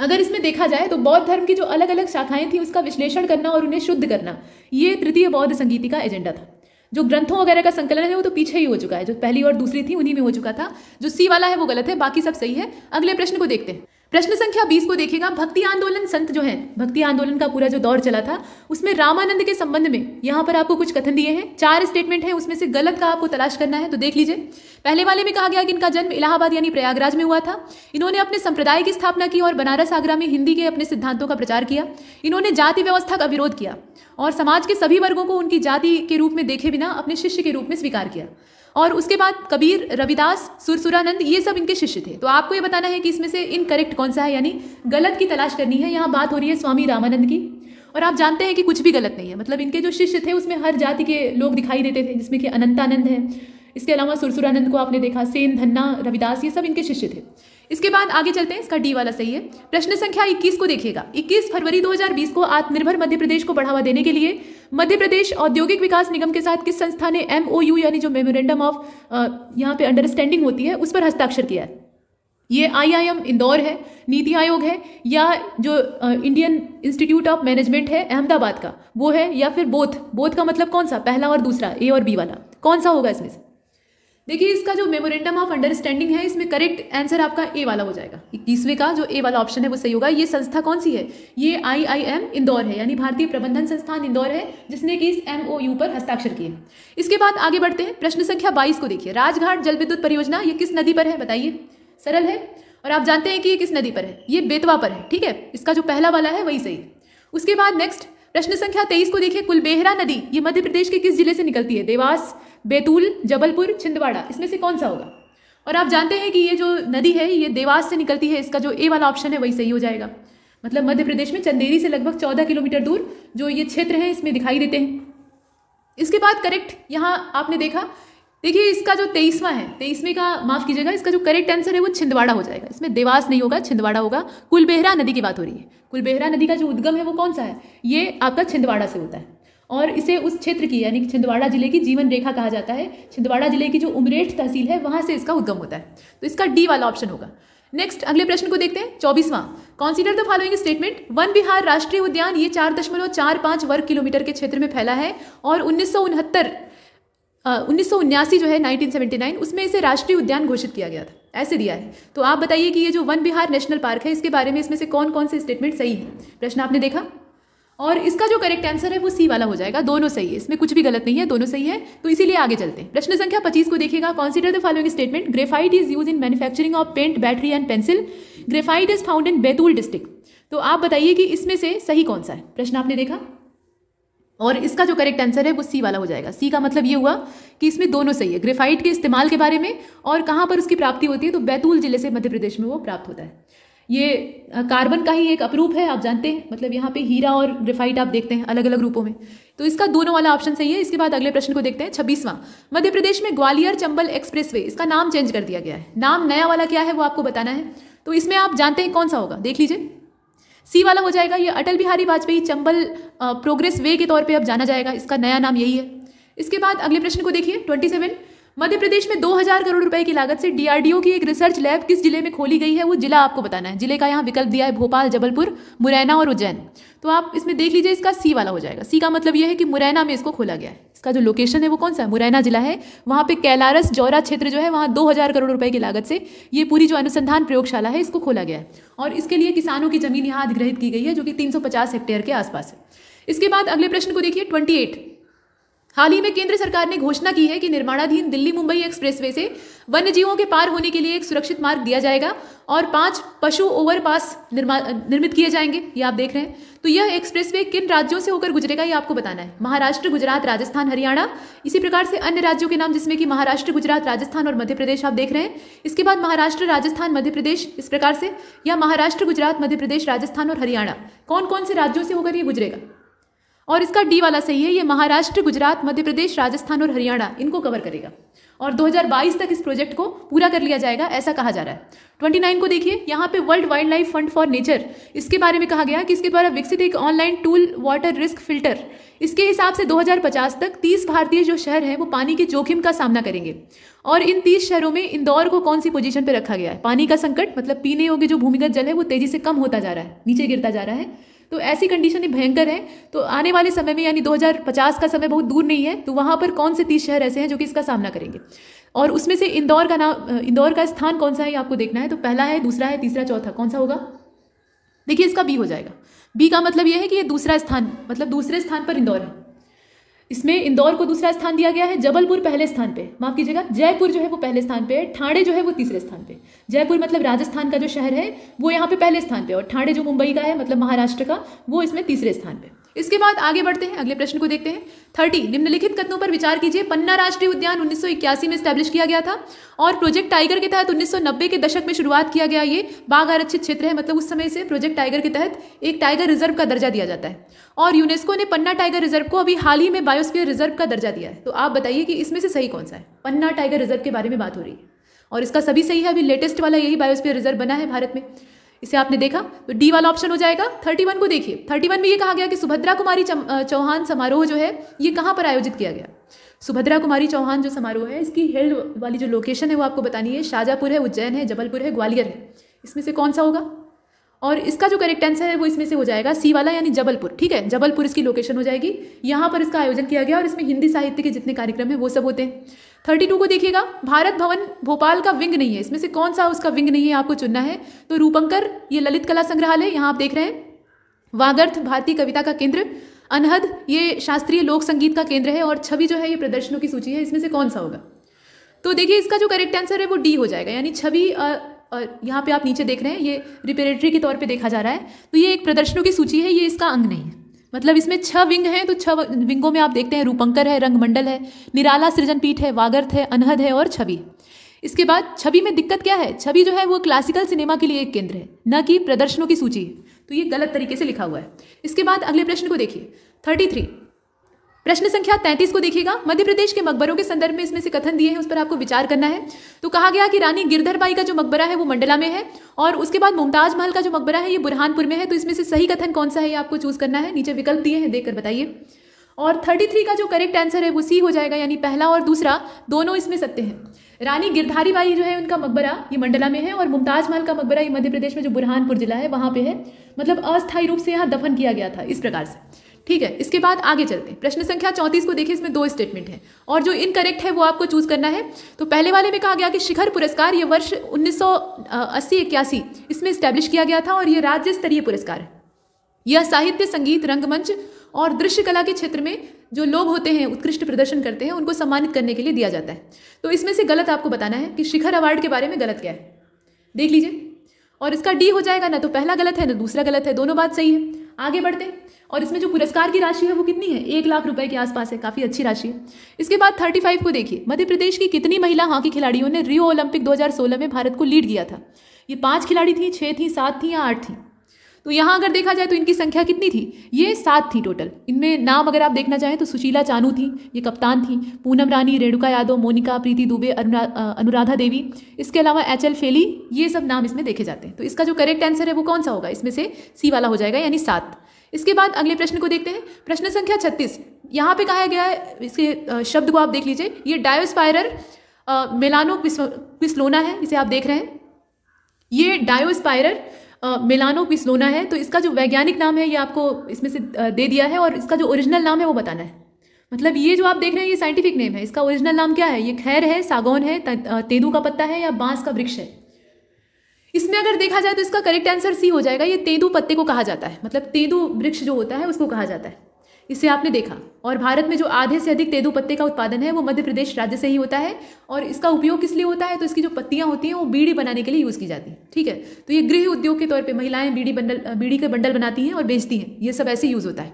अगर इसमें देखा जाए तो बौद्ध धर्म की जो अलग अलग शाखाएं थी उसका विश्लेषण करना और उन्हें शुद्ध करना ये तृतीय बौद्ध संगीति का एजेंडा था जो ग्रंथों वगैरह का संकलन है वो तो पीछे ही हो चुका है जो पहली और दूसरी थी उन्हीं में हो चुका था जो सी वाला है वो गलत है बाकी सब सही है अगले प्रश्न को देखते हैं प्रश्न संख्या बीस को देखेगा भक्ति आंदोलन संत जो है भक्ति आंदोलन का पूरा जो दौर चला था उसमें रामानंद के संबंध में यहाँ पर आपको कुछ कथन दिए हैं चार स्टेटमेंट है उसमें से गलत का आपको तलाश करना है तो देख लीजिए पहले वाले में कहा गया कि इनका जन्म इलाहाबाद यानी प्रयागराज में हुआ था इन्होंने अपने संप्रदाय की स्थापना की और बनारस आगरा में हिंदी के अपने सिद्धांतों का प्रचार किया इन्होंने जाति व्यवस्था का विरोध किया और समाज के सभी वर्गों को उनकी जाति के रूप में देखे बिना अपने शिष्य के रूप में स्वीकार किया और उसके बाद कबीर रविदास सुरसुरानंद ये सब इनके शिष्य थे तो आपको ये बताना है कि इसमें से इनकरेक्ट कौन सा है यानी गलत की तलाश करनी है यहाँ बात हो रही है स्वामी रामानंद की और आप जानते हैं कि कुछ भी गलत नहीं है मतलब इनके जो शिष्य थे उसमें हर जाति के लोग दिखाई देते थे जिसमें कि अनंतानंद है इसके अलावा सुरसुरानंद को आपने देखा सेन धन्ना रविदास ये सब इनके शिष्य थे इसके बाद आगे चलते हैं इसका डी वाला सही है प्रश्न संख्या 21 को देखिएगा 21 फरवरी 2020 को आत्मनिर्भर मध्य प्रदेश को बढ़ावा देने के लिए मध्य प्रदेश औद्योगिक विकास निगम के साथ किस संस्था ने एमओयू यानी जो मेमोरेंडम ऑफ यहाँ पे अंडरस्टैंडिंग होती है उस पर हस्ताक्षर किया है ये आईआईएम इंदौर है नीति आयोग है या जो इंडियन इंस्टीट्यूट ऑफ मैनेजमेंट है अहमदाबाद का वो है या फिर बोथ बोथ का मतलब कौन सा पहला और दूसरा ए और बी वाला कौन सा होगा इसमें से देखिए इसका जो मेमोरेंडम ऑफ अंडरस्टैंडिंग है इसमें करेक्ट आंसर आपका ए वाला हो जाएगा इक्कीसवें का जो ए वाला ऑप्शन है वो सही होगा ये संस्था कौन सी है ये आई इंदौर है यानी भारतीय प्रबंधन संस्थान इंदौर है जिसने कि इस एम पर हस्ताक्षर किए इसके बाद आगे बढ़ते हैं प्रश्न संख्या बाईस को देखिए राजघाट जल विद्युत परियोजना ये किस नदी पर है बताइए सरल है और आप जानते हैं कि ये किस नदी पर है ये बेतवा पर है ठीक है इसका जो पहला वाला है वही सही उसके बाद नेक्स्ट प्रश्न संख्या तेईस को देखिए कुलबेहरा नदी ये मध्य प्रदेश के किस जिले से निकलती है देवास बैतूल जबलपुर छिंदवाड़ा इसमें से कौन सा होगा और आप जानते हैं कि ये जो नदी है ये देवास से निकलती है इसका जो ए वाला ऑप्शन है वही सही हो जाएगा मतलब मध्य प्रदेश में चंदेरी से लगभग चौदह किलोमीटर दूर जो ये क्षेत्र है इसमें दिखाई देते हैं इसके बाद करेक्ट यहाँ आपने देखा देखिए इसका जो तेईसवा है तेईसवें का माफ़ कीजिएगा इसका जो करेक्ट आंसर है वो छिंदवाड़ा हो जाएगा इसमें देवास नहीं होगा छिंदवाड़ा होगा कुलबेहरा नदी की बात हो रही है कुलबेहरा नदी का जो उद्गम है वो कौन सा है ये आपका छिंदवाड़ा से होता है और इसे उस क्षेत्र की यानी कि छिंदवाड़ा जिले की जीवन रेखा कहा जाता है छिंदवाड़ा जिले की जो उमरेठ तहसील है वहां से इसका उद्गम होता है तो इसका डी वाला ऑप्शन होगा नेक्स्ट अगले प्रश्न को देखते हैं चौबीसवां consider the following statement one Bihar राष्ट्रीय उद्यान ये चार दशमलव चार पांच वर्ग किलोमीटर के क्षेत्र में फैला है और उन्नीस सौ उनहत्तर उन्नीस सौ उन्यासी जो है 1979 उसमें इसे राष्ट्रीय उद्यान घोषित किया गया था ऐसे दिया है तो आप बताइए कि ये जो वन बिहार नेशनल पार्क है इसके बारे में इसमें से कौन कौन से स्टेटमेंट सही है प्रश्न आपने देखा और इसका जो करेक्ट आंसर है वो सी वाला हो जाएगा दोनों सही है इसमें कुछ भी गलत नहीं है दोनों सही है तो इसीलिए आगे चलते हैं प्रश्न संख्या पच्चीस को देखिएगा consider the following statement graphite is use in manufacturing of paint battery and pencil graphite is found in Betul district तो आप बताइए कि इसमें से सही कौन सा है प्रश्न आपने देखा और इसका जो करेक्ट आंसर है वो सी वाला हो जाएगा सी का मतलब ये हुआ कि इसमें दोनों सही है ग्रेफाइट के इस्तेमाल के बारे में और कहाँ पर उसकी प्राप्ति होती है तो बैतूल जिले से मध्य प्रदेश में वो प्राप्त होता है ये कार्बन का ही एक अपरूप है आप जानते हैं मतलब यहाँ पे हीरा और ग्रेफाइट आप देखते हैं अलग अलग रूपों में तो इसका दोनों वाला ऑप्शन सही है इसके बाद अगले प्रश्न को देखते हैं छब्बीसवां मध्य प्रदेश में ग्वालियर चंबल एक्सप्रेसवे इसका नाम चेंज कर दिया गया है नाम नया वाला क्या है वो आपको बताना है तो इसमें आप जानते हैं कौन सा होगा देख लीजिए सी वाला हो जाएगा ये अटल बिहारी वाजपेयी चंबल प्रोग्रेस वे के तौर पर अब जाना जाएगा इसका नया नाम यही है इसके बाद अगले प्रश्न को देखिए ट्वेंटी सेवन मध्य प्रदेश में 2000 करोड़ रुपए की लागत से डीआरडीओ की एक रिसर्च लैब किस जिले में खोली गई है वो जिला आपको बताना है जिले का यहाँ विकल्प दिया है भोपाल जबलपुर मुरैना और उज्जैन तो आप इसमें देख लीजिए इसका सी वाला हो जाएगा सी का मतलब यह है कि मुरैना में इसको खोला गया है इसका जो लोकेशन है वो कौन सा है मुरैना जिला है वहाँ पे कैलारस जौरा क्षेत्र जो है वहाँ हजार करोड़ रुपए की लागत से ये पूरी जो अनुसंधान प्रयोगशाला है इसको खोला गया है और इसके लिए किसानों की जमीन यहाँ अधिग्रहित की गई है जो कि तीन हेक्टेयर के आसपास है इसके बाद अगले प्रश्न को देखिए ट्वेंटी हाल ही में केंद्र सरकार ने घोषणा की है कि निर्माणाधीन दिल्ली मुंबई एक्सप्रेसवे से वन्य जीवों के पार होने के लिए एक सुरक्षित मार्ग दिया जाएगा और पांच पशु ओवरपास निर्मित किए जाएंगे ये आप देख रहे हैं तो यह एक्सप्रेसवे किन राज्यों से होकर गुजरेगा ये आपको बताना है महाराष्ट्र गुजरात राजस्थान हरियाणा इसी प्रकार से अन्य राज्यों के नाम जिसमें कि महाराष्ट्र गुजरात राजस्थान और मध्य प्रदेश आप देख रहे हैं इसके बाद महाराष्ट्र राजस्थान मध्य प्रदेश इस प्रकार से या महाराष्ट्र गुजरात मध्य प्रदेश राजस्थान और हरियाणा कौन कौन से राज्यों से होकर यह गुजरेगा और इसका डी वाला सही है ये महाराष्ट्र गुजरात मध्य प्रदेश राजस्थान और हरियाणा इनको कवर करेगा और 2022 तक इस प्रोजेक्ट को पूरा कर लिया जाएगा ऐसा कहा जा रहा है 29 को देखिए यहाँ पे World Wildlife Fund for Nature इसके बारे में कहा गया कि इसके द्वारा विकसित एक online tool water risk filter इसके हिसाब से 2050 तक 30 भारतीय जो शहर हैं वो पानी के जोखिम का सामना करेंगे और इन 30 शहरों में इंदौर को कौन सी पोजिशन पर रखा गया है पानी का संकट मतलब पीने योग्य जो भूमिगत जल है वो तेजी से कम होता जा रहा है नीचे गिरता जा रहा है तो ऐसी कंडीशन भयंकर है तो आने वाले समय में यानी 2050 का समय बहुत दूर नहीं है तो वहाँ पर कौन से तीस शहर ऐसे हैं जो कि इसका सामना करेंगे और उसमें से इंदौर का नाम इंदौर का स्थान कौन सा है आपको देखना है तो पहला है दूसरा है तीसरा चौथा कौन सा होगा देखिए इसका बी हो जाएगा बी का मतलब यह है कि ये दूसरा स्थान मतलब दूसरे स्थान पर इंदौर है इसमें इंदौर को दूसरा स्थान दिया गया है जबलपुर पहले स्थान पे माफ कीजिएगा जयपुर जो है वो पहले स्थान पे ठाणे जो है वो तीसरे स्थान पे जयपुर मतलब राजस्थान का जो शहर है वो यहाँ पे पहले स्थान पे और ठाणे जो मुंबई का है मतलब महाराष्ट्र का वो इसमें तीसरे स्थान पे इसके बाद आगे बढ़ते हैं अगले प्रश्न को देखते हैं थर्टी निम्नलिखित कथनों पर विचार कीजिए पन्ना राष्ट्रीय उद्यान 1981 में स्टैब्लिश किया गया था और प्रोजेक्ट टाइगर के तहत 1990 के दशक में शुरुआत किया गया ये बाघ आरक्षित क्षेत्र है मतलब उस समय से प्रोजेक्ट टाइगर के तहत एक टाइगर रिजर्व का दर्जा दिया जाता है और यूनेस्को ने पन्ना टाइगर रिजर्व को अभी हाल ही में बायोस्फीयर रिजर्व का दर्जा दिया है तो आप बताइए कि इसमें से सही कौन सा है पन्ना टाइगर रिजर्व के बारे में बात हो रही है और इसका सभी सही है अभी लेटेस्ट वाला यही बायोस्फीयर रिजर्व बना है भारत में इसे आपने देखा तो डी वाला ऑप्शन हो जाएगा थर्टी वन को देखिए थर्टी वन में ये कहा गया कि सुभद्रा कुमारी चौहान समारोह जो है ये कहाँ पर आयोजित किया गया सुभद्रा कुमारी चौहान जो समारोह है इसकी हेल्ड वाली जो लोकेशन है वो आपको बतानी है शाजापुर है उज्जैन है जबलपुर है ग्वालियर है इसमें से कौन सा होगा और इसका जो करेक्ट आंसर है वो इसमें से हो जाएगा सी वाला यानी जबलपुर ठीक है जबलपुर इसकी लोकेशन हो जाएगी यहाँ पर इसका आयोजन किया गया और इसमें हिंदी साहित्य के जितने कार्यक्रम हैं वो सब होते हैं थर्टी टू को देखिएगा भारत भवन भोपाल का विंग नहीं है इसमें से कौन सा उसका विंग नहीं है आपको चुनना है तो रूपंकर ये ललित कला संग्रहालय यहाँ आप देख रहे हैं वागर्थ भारतीय कविता का केंद्र अनहद ये शास्त्रीय लोक संगीत का केंद्र है और छवि जो है ये प्रदर्शनों की सूची है इसमें से कौन सा होगा तो देखिए इसका जो करेक्ट आंसर है वो डी हो जाएगा यानी छवि और यहाँ पे आप नीचे देख रहे हैं ये रिपेरेटरी के तौर पे देखा जा रहा है तो ये एक प्रदर्शनों की सूची है ये इसका अंग नहीं है मतलब इसमें छह विंग हैं तो छह विंगों में आप देखते हैं रूपंकर है रंगमंडल है निराला सृजनपीठ है वागर्थ है अनहद है और छवि इसके बाद छवि में दिक्कत क्या है छवि जो है वो क्लासिकल सिनेमा के लिए एक केंद्र है न कि प्रदर्शनों की सूची है तो ये गलत तरीके से लिखा हुआ है इसके बाद अगले प्रश्न को देखिए थर्टी थ्री प्रश्न संख्या तैंतीस को देखिएगा मध्य प्रदेश के मकबरों के संदर्भ में इसमें से कथन दिए हैं उस पर आपको विचार करना है तो कहा गया कि रानी गिरधरबाई का जो मकबरा है वो मंडला में है और उसके बाद मुमताज महल का जो मकबरा है ये बुरहानपुर में है तो इसमें से सही कथन कौन सा है ये आपको चूज करना है नीचे विकल्प दिए हैं देखकर बताइए और थर्टी का जो करेक्ट आंसर है वो सी हो जाएगा यानी पहला और दूसरा दोनों इसमें सत्य है रानी गिरधारी बाई जो है उनका मकबरा ये मंडला में है और मुमताज महल का मकबरा ये मध्य प्रदेश में जो बुरहानपुर जिला है वहाँ पे है मतलब अस्थायी रूप से यहाँ दफन किया गया था इस प्रकार से ठीक है इसके बाद आगे चलते हैं प्रश्न संख्या चौंतीस को देखिए इसमें दो स्टेटमेंट है और जो इनकरेक्ट है वो आपको चूज करना है तो पहले वाले में कहा गया कि शिखर पुरस्कार ये वर्ष उन्नीस सौ इसमें स्टैब्लिश किया गया था और ये राज्य स्तरीय पुरस्कार है यह साहित्य संगीत रंगमंच और दृश्य कला के क्षेत्र में जो लोग होते हैं उत्कृष्ट प्रदर्शन करते हैं उनको सम्मानित करने के लिए दिया जाता है तो इसमें से गलत आपको बताना है कि शिखर अवार्ड के बारे में गलत क्या है देख लीजिए और इसका डी हो जाएगा ना तो पहला गलत है ना दूसरा गलत है दोनों बात सही है आगे बढ़ते हैं और इसमें जो पुरस्कार की राशि है वो कितनी है एक लाख रुपए के आसपास है काफ़ी अच्छी राशि है इसके बाद थर्टी फाइव को देखिए मध्य प्रदेश की कितनी महिला हॉकी खिलाड़ियों ने रियो ओलंपिक 2016 में भारत को लीड किया था ये पाँच खिलाड़ी थी छः थी सात थी या आठ थी तो यहाँ अगर देखा जाए तो इनकी संख्या कितनी थी ये सात थी टोटल इनमें नाम अगर आप देखना चाहें तो सुशीला चानू थी ये कप्तान थी पूनम रानी रेणुका यादव मोनिका प्रीति दुबे अनुरा, अनुराधा देवी इसके अलावा एच एल फेली ये सब नाम इसमें देखे जाते हैं तो इसका जो करेक्ट आंसर है वो कौन सा होगा इसमें से सी वाला हो जाएगा यानी सात इसके बाद अगले प्रश्न को देखते हैं प्रश्न संख्या छत्तीस यहाँ पे कहा गया है इसके शब्द को आप देख लीजिए ये डायोस्पायरर मेलानो क्विस्लोना है इसे आप देख रहे हैं ये डायोस्पायरर मेलानो क्विस्लोना है तो इसका जो वैज्ञानिक नाम है ये आपको इसमें से दे दिया है और इसका जो ओरिजिनल नाम है वो बताना है मतलब ये जो आप देख रहे हैं ये साइंटिफिक नेम है इसका ओरिजिनल नाम क्या है ये खैर है सागौन है तेंदू का पत्ता है या बांस का वृक्ष है इसमें अगर देखा जाए तो इसका करेक्ट आंसर सी हो जाएगा ये तेंदु पत्ते को कहा जाता है मतलब तेंदु वृक्ष जो होता है उसको कहा जाता है इसे आपने देखा और भारत में जो आधे से अधिक तेंदु पत्ते का उत्पादन है वो मध्य प्रदेश राज्य से ही होता है और इसका उपयोग किस लिए होता है तो इसकी जो पत्तियाँ होती हैं वो बीड़ी बनाने के लिए यूज़ की जाती हैं ठीक है तो ये गृह उद्योग के तौर पर महिलाएं बीड़ी बंडल बीड़ी के बंडल बनाती हैं और बेचती हैं ये सब ऐसे यूज़ होता है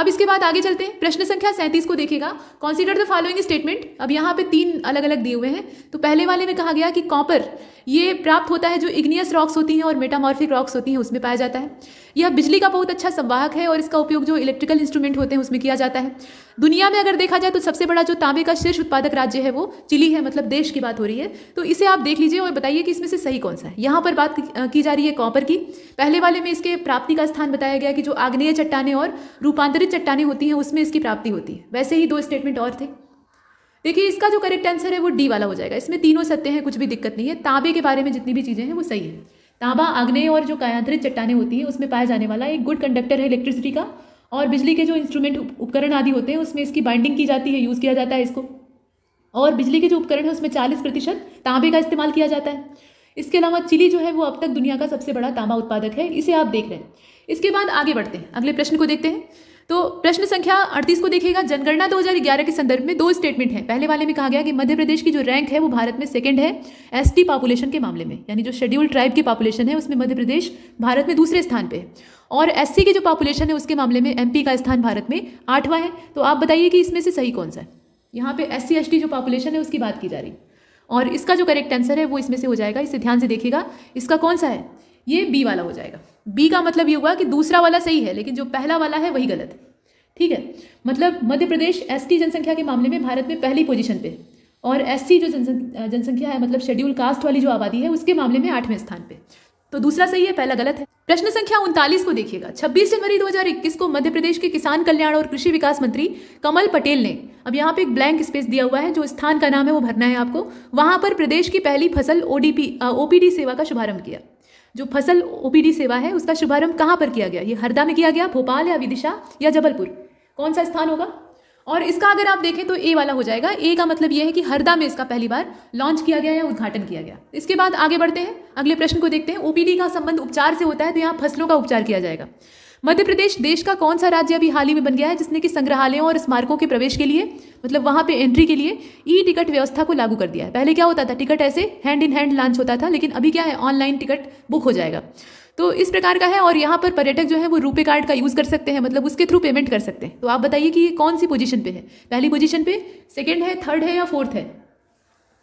अब इसके बाद आगे चलते हैं प्रश्न संख्या सैंतीस को देखेगा कॉन्सिडर द फॉलोइंग स्टेटमेंट अब यहाँ पे तीन अलग अलग दिए हुए हैं तो पहले वाले में कहा गया कि कॉपर ये प्राप्त होता है जो इग्नियस रॉक्स होती हैं और मेटामॉर्फिक रॉक्स होती हैं उसमें पाया जाता है यह बिजली का बहुत अच्छा संवाहक है और इसका उपयोग जो इलेक्ट्रिकल इंस्ट्रूमेंट होते हैं उसमें किया जाता है दुनिया में अगर देखा जाए तो सबसे बड़ा जो तांबे का शीर्ष उत्पादक राज्य है वो चिली है मतलब देश की बात हो रही है तो इसे आप देख लीजिए और बताइए कि इसमें से सही कौन सा है यहाँ पर बात की जा रही है कॉपर की पहले वाले में इसके प्राप्ति का स्थान बताया गया कि जो आग्नेय चट्टाने और रूपांतरित चट्टाने होती हैं उसमें इसकी प्राप्ति होती है वैसे ही दो स्टेटमेंट और थे देखिए इसका जो करेक्ट आंसर है वो डी वाला हो जाएगा इसमें तीनों सत्य हैं कुछ भी दिक्कत नहीं है तांबे के बारे में जितनी भी चीज़ें हैं वो सही है तांबा आग्नेय और जो कायांतरित चट्टाने होती है उसमें पाया जाने वाला एक गुड कंडक्टर है इलेक्ट्रिसिटी का और बिजली के जो इंस्ट्रूमेंट उपकरण आदि होते हैं उसमें इसकी बाइंडिंग की जाती है यूज़ किया जाता है इसको और बिजली के जो उपकरण है उसमें चालीस प्रतिशत तांबे का इस्तेमाल किया जाता है इसके अलावा चिली जो है वो अब तक दुनिया का सबसे बड़ा तांबा उत्पादक है इसे आप देख रहे हैं इसके बाद आगे बढ़ते हैं अगले प्रश्न को देखते हैं तो प्रश्न संख्या अड़तीस को देखिएगा जनगणना 2011 के संदर्भ में दो स्टेटमेंट है पहले वाले में कहा गया कि मध्य प्रदेश की जो रैंक है वो भारत में सेकंड है एसटी पॉपुलेशन के मामले में यानी जो शेड्यूल ट्राइब की पॉपुलेशन है उसमें मध्य प्रदेश भारत में दूसरे स्थान पर है और एस की जो पॉपुलेशन है उसके मामले में एम का स्थान भारत में आठवां है तो आप बताइए कि इसमें से सही कौन सा है यहाँ पे एस सी जो पॉपुलेशन है उसकी बात की जा रही और इसका जो करेक्ट आंसर है वो इसमें से हो जाएगा इसे ध्यान से देखिएगा इसका कौन सा है ये बी वाला हो जाएगा बी का मतलब ये हुआ कि दूसरा वाला सही है लेकिन जो पहला वाला है वही गलत है ठीक है मतलब मध्य प्रदेश एसटी जनसंख्या के मामले में भारत में पहली पोजीशन पे और एससी जो जनसंख्या है मतलब शेड्यूल कास्ट वाली जो आबादी है उसके मामले में आठवें स्थान पे तो दूसरा सही है पहला गलत है प्रश्न संख्या उनतालीस को देखिएगा 26 जनवरी 2021 को मध्य प्रदेश के किसान कल्याण और कृषि विकास मंत्री कमल पटेल ने अब यहाँ पे एक ब्लैंक स्पेस दिया हुआ है जो स्थान का नाम है वो भरना है आपको वहां पर प्रदेश की पहली फसल ओडीपी ओपीडी सेवा का शुभारंभ किया जो फसल ओपीडी सेवा है उसका शुभारंभ कहां पर किया गया ये हरदा में किया गया भोपाल या विदिशा या जबलपुर कौन सा स्थान होगा और इसका अगर आप देखें तो ए वाला हो जाएगा ए का मतलब यह है कि हरदा में इसका पहली बार लॉन्च किया गया या उद्घाटन किया गया इसके बाद आगे बढ़ते हैं अगले प्रश्न को देखते हैं ओपीडी का संबंध उपचार से होता है तो यहाँ फसलों का उपचार किया जाएगा मध्य प्रदेश देश का कौन सा राज्य अभी हाल ही में बन गया है जिसने कि संग्रहालयों और स्मारकों के प्रवेश के लिए मतलब वहाँ पे एंट्री के लिए ई टिकट व्यवस्था को लागू कर दिया है पहले क्या होता था टिकट ऐसे हैंड इन हैंड लॉन्च होता था लेकिन अभी क्या है ऑनलाइन टिकट बुक हो जाएगा तो इस प्रकार का है और यहाँ पर पर्यटक जो है वो रुपे कार्ड का यूज़ कर सकते हैं मतलब उसके थ्रू पेमेंट कर सकते हैं तो आप बताइए कि ये कौन सी पोजीशन पे है पहली पोजीशन पे सेकंड है थर्ड है या फोर्थ है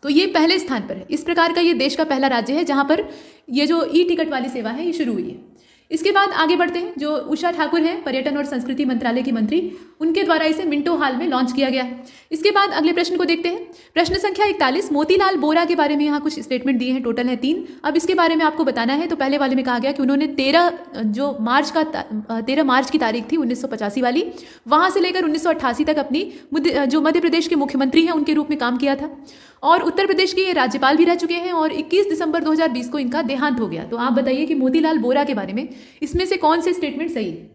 तो ये पहले स्थान पर है इस प्रकार का ये देश का पहला राज्य है जहाँ पर ये जो ई टिकट वाली सेवा है ये शुरू हुई है इसके बाद आगे बढ़ते हैं जो उषा ठाकुर हैं पर्यटन और संस्कृति मंत्रालय की मंत्री उनके द्वारा इसे मिंटो हॉल में लॉन्च किया गया इसके बाद अगले प्रश्न को देखते हैं प्रश्न संख्या इकतालीस मोतीलाल बोरा के बारे में यहाँ कुछ स्टेटमेंट दिए हैं टोटल है तीन अब इसके बारे में आपको बताना है तो पहले वाले में कहा गया कि उन्होंने तेरह जो मार्च का तेरह मार्च की तारीख थी उन्नीस वाली वहाँ से लेकर उन्नीस तक अपनी जो मध्य प्रदेश के मुख्यमंत्री हैं उनके रूप में काम किया था और उत्तर प्रदेश के ये राज्यपाल भी रह चुके हैं और 21 दिसंबर 2020 को इनका देहांत हो गया तो आप बताइए कि मोतीलाल बोरा के बारे में इसमें से कौन से स्टेटमेंट सही है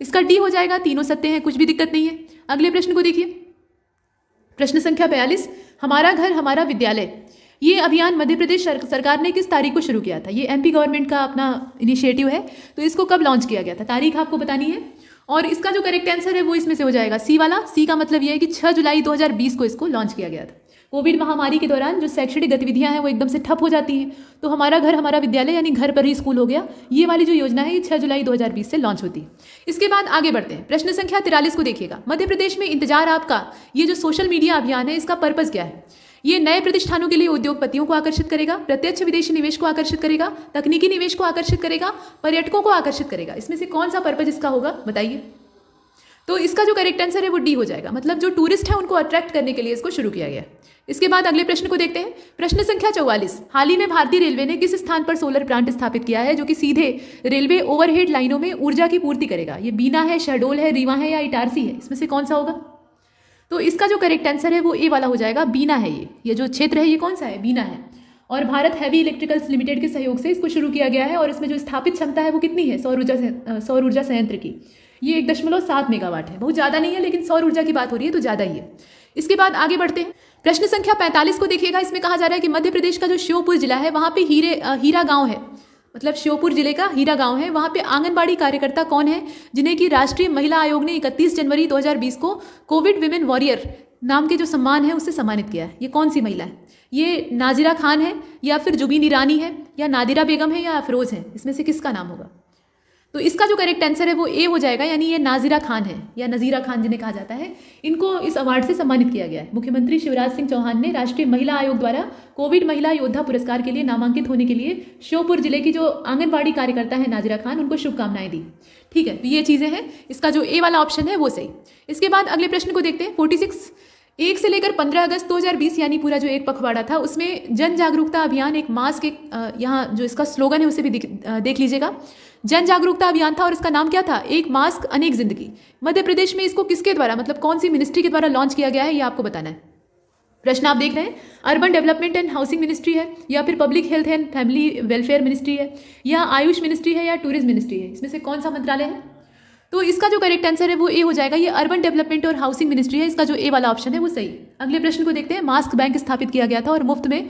इसका डी हो जाएगा तीनों सत्य हैं कुछ भी दिक्कत नहीं है अगले प्रश्न को देखिए प्रश्न संख्या बयालीस हमारा घर हमारा विद्यालय ये अभियान मध्य प्रदेश सरकार ने किस तारीख को शुरू किया था ये एमपी गवर्नमेंट का अपना इनिशिएटिव है तो इसको कब लॉन्च किया गया था तारीख आपको बतानी है और इसका जो करेक्ट आंसर है वो इसमें से हो जाएगा सी वाला सी का मतलब ये है कि छः जुलाई 2020 को इसको लॉन्च किया गया था कोविड महामारी के दौरान जो शैक्षणिक गतिविधियां हैं वो एकदम से ठप हो जाती हैं तो हमारा घर हमारा विद्यालय यानी घर पर ही स्कूल हो गया ये वाली जो योजना है ये 6 जुलाई 2020 से लॉन्च होती है इसके बाद आगे बढ़ते हैं प्रश्न संख्या तिरालीस को देखिएगा मध्य प्रदेश में इंतजार आपका ये जो सोशल मीडिया अभियान है इसका पर्पज़ क्या है ये नए प्रतिष्ठानों के लिए उद्योगपतियों को आकर्षित करेगा प्रत्यक्ष विदेशी निवेश को आकर्षित करेगा तकनीकी निवेश को आकर्षित करेगा पर्यटकों को आकर्षित करेगा इसमें से कौन सा पर्पज इसका होगा बताइए तो इसका जो करेक्ट आंसर है वो डी हो जाएगा मतलब जो टूरिस्ट है उनको अट्रैक्ट करने के लिए इसको शुरू किया गया इसके बाद अगले प्रश्न को देखते हैं प्रश्न संख्या चौवालीस हाल ही में भारतीय रेलवे ने किस स्थान पर सोलर प्लांट स्थापित किया है जो कि सीधे रेलवे ओवरहेड लाइनों में ऊर्जा की पूर्ति करेगा ये बीना है शहडोल है रीवा है या इटारसी है इसमें से कौन सा होगा तो इसका जो करेक्ट आंसर है वो ए वाला हो जाएगा बीना है ये ये जो क्षेत्र है ये कौन सा है बीना है और भारत हैवी इलेक्ट्रिकल्स लिमिटेड के सहयोग से इसको शुरू किया गया है और इसमें जो स्थापित क्षमता है वो कितनी है सौर ऊर्जा सौर ऊर्जा संयंत्र की ये एक दशमलव सात मेगावाट है बहुत ज़्यादा नहीं है लेकिन सौर ऊर्जा की बात हो रही है तो ज़्यादा ही है इसके बाद आगे बढ़ते हैं प्रश्न संख्या पैंतालीस को देखिएगा इसमें कहा जा रहा है कि मध्य प्रदेश का जो श्योपुर जिला है वहाँ पे हीरे हीरा गाँव है मतलब श्योपुर जिले का हीरा गांव है वहाँ पे आंगनबाड़ी कार्यकर्ता कौन है जिन्हें कि राष्ट्रीय महिला आयोग ने 31 जनवरी 2020 को कोविड विमेन वॉरियर नाम के जो सम्मान है उससे सम्मानित किया है ये कौन सी महिला है ये नाजिरा खान है या फिर जुबीन ईरानी है या नादिरा बेगम है या अफरोज़ है इसमें से किसका नाम होगा तो इसका जो करेक्ट आंसर है वो ए हो जाएगा यानी ये नाजिरा खान है या नज़ीरा खान जिन्हें कहा जाता है इनको इस अवार्ड से सम्मानित किया गया है मुख्यमंत्री शिवराज सिंह चौहान ने राष्ट्रीय महिला आयोग द्वारा कोविड महिला योद्धा पुरस्कार के लिए नामांकित होने के लिए श्योपुर जिले की जो आंगनबाड़ी कार्यकर्ता है नाजिरा खान उनको शुभकामनाएं दी ठीक है तो ये चीज़ें हैं इसका जो ए वाला ऑप्शन है वो सही इसके बाद अगले प्रश्न को देखते हैं फोर्टी सिक्स एक से लेकर 15 अगस्त 2020 यानी पूरा जो एक पखवाड़ा था उसमें जन जागरूकता अभियान एक मास्क एक यहाँ जो इसका स्लोगन है उसे भी देख लीजिएगा जन जागरूकता अभियान था और इसका नाम क्या था एक मास्क अनेक जिंदगी मध्य प्रदेश में इसको किसके द्वारा मतलब कौन सी मिनिस्ट्री के द्वारा लॉन्च किया गया है ये आपको बताना है प्रश्न आप देख रहे हैं urban development and housing ministry है या फिर public health and family welfare ministry है या आयुष मिनिस्ट्री है या टूरिज्म मिनिस्ट्री है इसमें से कौन सा मंत्रालय है तो इसका जो करेक्ट आंसर है वो ए हो जाएगा ये अर्बन डेवलपमेंट और हाउसिंग मिनिस्ट्री है इसका जो ए वाला ऑप्शन है वो सही अगले प्रश्न को देखते हैं मास्क बैंक स्थापित किया गया था और मुफ्त में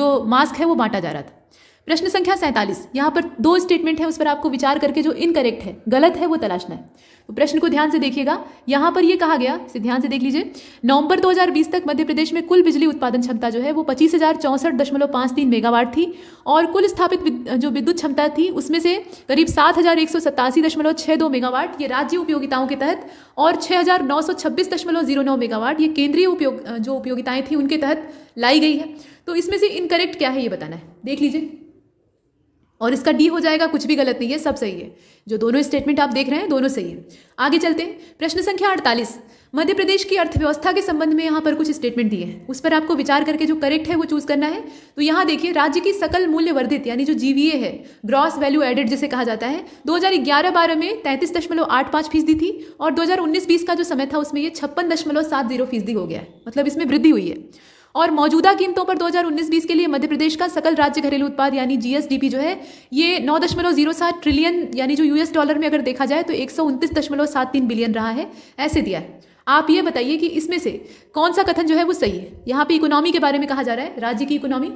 जो मास्क है वो बांटा जा रहा था प्रश्न संख्या सैंतालीस यहाँ पर दो स्टेटमेंट है उस पर आपको विचार करके जो इनकरेक्ट है गलत है वो तलाशना है तो प्रश्न को ध्यान से देखिएगा यहाँ पर ये कहा गया इसे ध्यान से देख लीजिए नवंबर 2020 तक मध्य प्रदेश में कुल बिजली उत्पादन क्षमता जो है वो पच्चीस मेगावाट थी और कुल स्थापित जो विद्युत क्षमता थी उसमें से करीब सात मेगावाट ये राज्य उपयोगिताओं के तहत और छः मेगावाट ये केंद्रीय उपयोग जो उपयोगिताएं थी उनके तहत लाई गई है तो इसमें से इनकरेक्ट क्या है ये बताना है देख लीजिए और इसका डी हो जाएगा कुछ भी गलत नहीं है सब सही है जो दोनों स्टेटमेंट आप देख रहे हैं दोनों सही है आगे चलते हैं प्रश्न संख्या अड़तालीस मध्य प्रदेश की अर्थव्यवस्था के संबंध में यहाँ पर कुछ स्टेटमेंट दिए हैं उस पर आपको विचार करके जो करेक्ट है वो चूज करना है तो यहाँ देखिए राज्य की सकल मूल्य वर्धित यानी जो जीवीए है ग्रॉस वैल्यू एडेड जिसे कहा जाता है 2011-12 में तैंतीस दशमलव आठ पाँच फीसदी थी और 2019-20 का जो समय था उसमें ये छप्पन दशमलव सात जीरो फीसदी हो गया है मतलब इसमें वृद्धि हुई है और मौजूदा कीमतों पर 2019-20 के लिए मध्य प्रदेश का सकल राज्य घरेलू उत्पाद यानी जीएसडीपी जो है ये नौ दशमलव जीरो सात ट्रिलियन यानी जो यूएस डॉलर में अगर देखा जाए तो एक सौ उनतीस दशमलव सात तीन बिलियन रहा है ऐसे दिया है आप ये बताइए कि इसमें से कौन सा कथन जो है वो सही है यहाँ पे इकोनॉमी के बारे में कहा जा रहा है राज्य की इकोनॉमी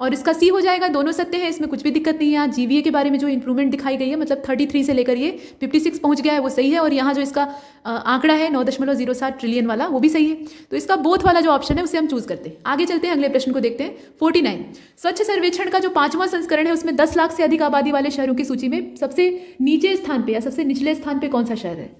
और इसका सी हो जाएगा दोनों सत्य है इसमें कुछ भी दिक्कत नहीं है यहाँ जीवीए के बारे में जो इंप्रूवमेंट दिखाई गई है मतलब थर्टी थ्री से लेकर ये फिफ्टी सिक्स पहुँच गया है वो सही है और यहाँ जो इसका आंकड़ा है नौ दशमलव जीरो सात ट्रिलियन वाला वो भी सही है तो इसका बोथ वाला जो ऑप्शन है उसे हम चूज़ करते हैं आगे चलते हैं अगले प्रश्न को देखते हैं फोर्टी नाइन स्वच्छ सर्वेक्षण का जो पांचवा संस्करण है उसमें दस लाख से अधिक आबादी वाले शहरों की सूची में सबसे नीचे स्थान पर या सबसे निचले स्थान पर कौन सा शहर है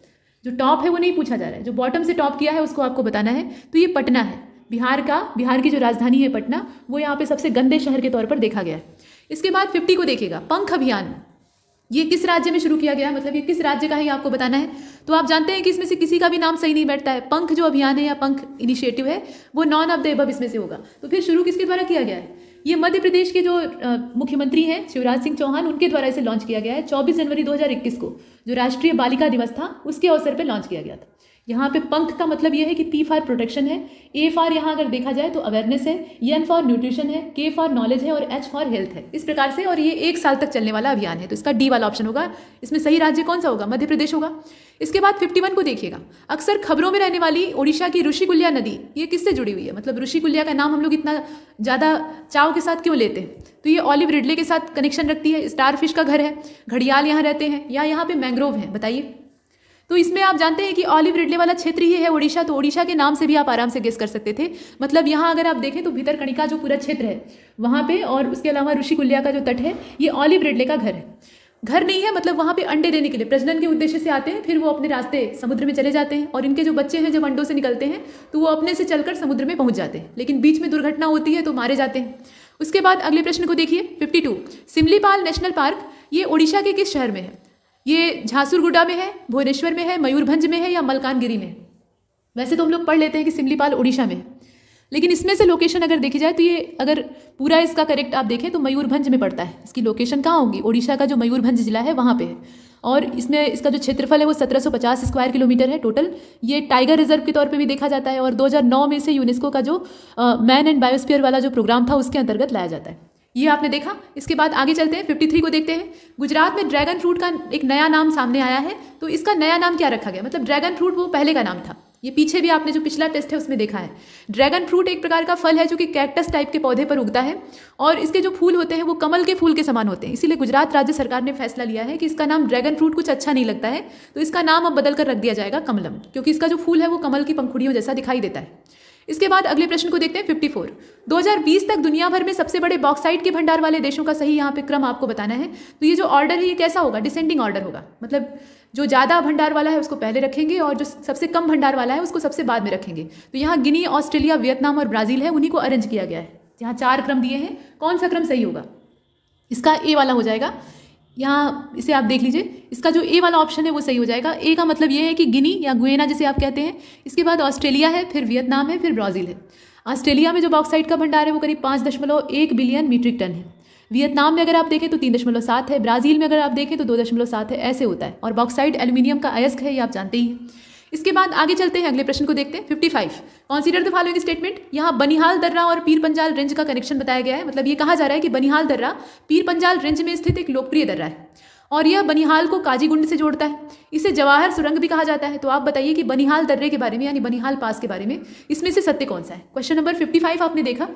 जो टॉप है वो नहीं पूछा जा रहा है जो बॉटम से टॉप किया है उसको आपको बताना है तो ये पटना है बिहार का बिहार की जो राजधानी है पटना वो यहाँ पे सबसे गंदे शहर के तौर पर देखा गया है इसके बाद फिफ्टी को देखेगा पंख अभियान ये किस राज्य में शुरू किया गया मतलब ये किस राज्य का है आपको बताना है तो आप जानते हैं कि इसमें से किसी का भी नाम सही नहीं बैठता है पंख जो अभियान है या पंख इनिशिएटिव है वो नॉन ऑफ द एब इसमें से होगा तो फिर शुरू किसके द्वारा किया गया है ये मध्य प्रदेश के जो मुख्यमंत्री हैं शिवराज सिंह चौहान उनके द्वारा इसे लॉन्च किया गया है 24 जनवरी 2021 को जो राष्ट्रीय बालिका दिवस था उसके अवसर पर लॉन्च किया गया था यहाँ पे पंख का मतलब यह है कि पी फॉर प्रोटेक्शन है ए फॉर यहाँ अगर देखा जाए तो अवेयरनेस है एन फॉर न्यूट्रिशन है के फॉर नॉलेज है और एच फॉर हेल्थ है इस प्रकार से और ये एक साल तक चलने वाला अभियान है तो इसका डी वाला ऑप्शन होगा इसमें सही राज्य कौन सा होगा मध्य प्रदेश होगा इसके बाद फिफ्टी वन को देखिएगा अक्सर खबरों में रहने वाली ओडिशा की ऋषिकुल्या नदी ये किससे जुड़ी हुई है मतलब ऋषिकुल्या का नाम हम लोग इतना ज़्यादा चाव के साथ क्यों लेते हैं तो ये ऑलिव रिडले के साथ कनेक्शन रखती है स्टारफिश का घर है घड़ियाल यहाँ रहते हैं या यहाँ पे मैंग्रोव हैं बताइए तो इसमें आप जानते हैं कि ऑलिव रिडले वाला क्षेत्र ही है ओडिशा तो ओडिशा के नाम से भी आप आराम से गेस कर सकते थे मतलब यहाँ अगर आप देखें तो भीतर कणिका जो पूरा क्षेत्र है वहाँ पे और उसके अलावा ऋषिकुल्या का जो तट है ये ऑलिव रिडले का घर है घर नहीं है मतलब वहाँ पे अंडे देने के लिए प्रजनन के उद्देश्य से आते हैं फिर वो अपने रास्ते समुद्र में चले जाते हैं और इनके जो बच्चे हैं जब अंडों से निकलते हैं तो वो अपने से चलकर समुद्र में पहुँच जाते हैं लेकिन बीच में दुर्घटना होती है तो मारे जाते हैं उसके बाद अगले प्रश्न को देखिए 52 सिमलीपाल नेशनल पार्क ये ओडिशा के किस शहर में है ये झांसुरगुडा में है भुवनेश्वर में है मयूरभंज में है या मलकानगिरी में वैसे तो हम लोग पढ़ लेते हैं कि सिमलीपाल उड़ीसा में लेकिन इसमें से लोकेशन अगर देखी जाए तो ये अगर पूरा इसका करेक्ट आप देखें तो मयूरभंज में पड़ता है इसकी लोकेशन कहाँ होगी ओडिशा का जो मयूरभंज जिला है वहाँ पे है और इसमें इसका जो क्षेत्रफल है वो 1750 स्क्वायर किलोमीटर है टोटल ये टाइगर रिजर्व के तौर पे भी देखा जाता है और 2009 में से यूनेस्को का जो मैन एंड बायोस्फीयर वाला जो प्रोग्राम था उसके अंतर्गत लाया जाता है ये आपने देखा इसके बाद आगे चलते हैं फिफ्टी थ्री को देखते हैं गुजरात में ड्रैगन फ्रूट का एक नया नाम सामने आया है तो इसका नया नाम क्या रखा गया मतलब ड्रैगन फ्रूट वो पहले का नाम था ये पीछे भी आपने जो पिछला टेस्ट है उसमें देखा है ड्रैगन फ्रूट एक प्रकार का फल है जो कि कैक्टस टाइप के पौधे पर उगता है और इसके जो फूल होते हैं वो कमल के फूल के समान होते हैं इसीलिए गुजरात राज्य सरकार ने फैसला लिया है कि इसका नाम ड्रैगन फ्रूट कुछ अच्छा नहीं लगता है तो इसका नाम अब बदलकर रख दिया जाएगा कमलम क्योंकि इसका जो फूल है वो कमल की पंखुड़ियों जैसा दिखाई देता है इसके बाद अगले प्रश्न को देखते हैं 54 बीस तक दुनिया भर में सबसे बड़े बॉक्साइट के भंडार वाले देशों का सही यहाँ पे क्रम आपको बताना है तो ये जो ऑर्डर है ये कैसा होगा डिसेंडिंग ऑर्डर होगा मतलब जो ज़्यादा भंडार वाला है उसको पहले रखेंगे और जो सबसे कम भंडार वाला है उसको सबसे बाद में रखेंगे तो यहाँ गिनी ऑस्ट्रेलिया वियतनाम और ब्राज़ील है उन्हीं को अरेंज किया गया है यहाँ चार क्रम दिए हैं कौन सा क्रम सही होगा इसका ए वाला हो जाएगा यहाँ इसे आप देख लीजिए इसका जो ए वाला ऑप्शन है वो सही हो जाएगा ए का मतलब ये है कि गिनी या गुएना जिसे आप कहते हैं इसके बाद ऑस्ट्रेलिया है फिर वियतनाम है फिर ब्राज़ील है ऑस्ट्रेलिया में जो बॉक्साइड का भंडार है वो करीब पाँच दशमलव एक बिलियन मीट्रिक टन है वियतनाम में अगर आप देखें तो तीन दशमलव सात है ब्राज़ील में अगर आप देखें तो दो दशमलव सात है ऐसे होता है और बॉक्साइड एल्यूमिनियम का अयस्क है ये आप जानते ही हैं इसके बाद आगे चलते हैं अगले प्रश्न को देखते हैं fifty five consider the following statement यहाँ बनिहाल दर्रा और पीर पंजाल रेंज का कनेक्शन बताया गया है मतलब ये कहा जा रहा है कि बनिहाल दर्रा पीर पंजाल रेंज में स्थित एक लोकप्रिय दर्रा है और यह बनिहाल को काजीगुंड से जोड़ता है इसे जवाहर सुरंग भी कहा जाता है तो आप बताइए कि बनिहाल दर्रे के बारे में यानी बनिहाल पास के बारे में इसमें से सत्य कौन सा है क्वेश्चन नंबर फिफ्टी फाइव आपने देखा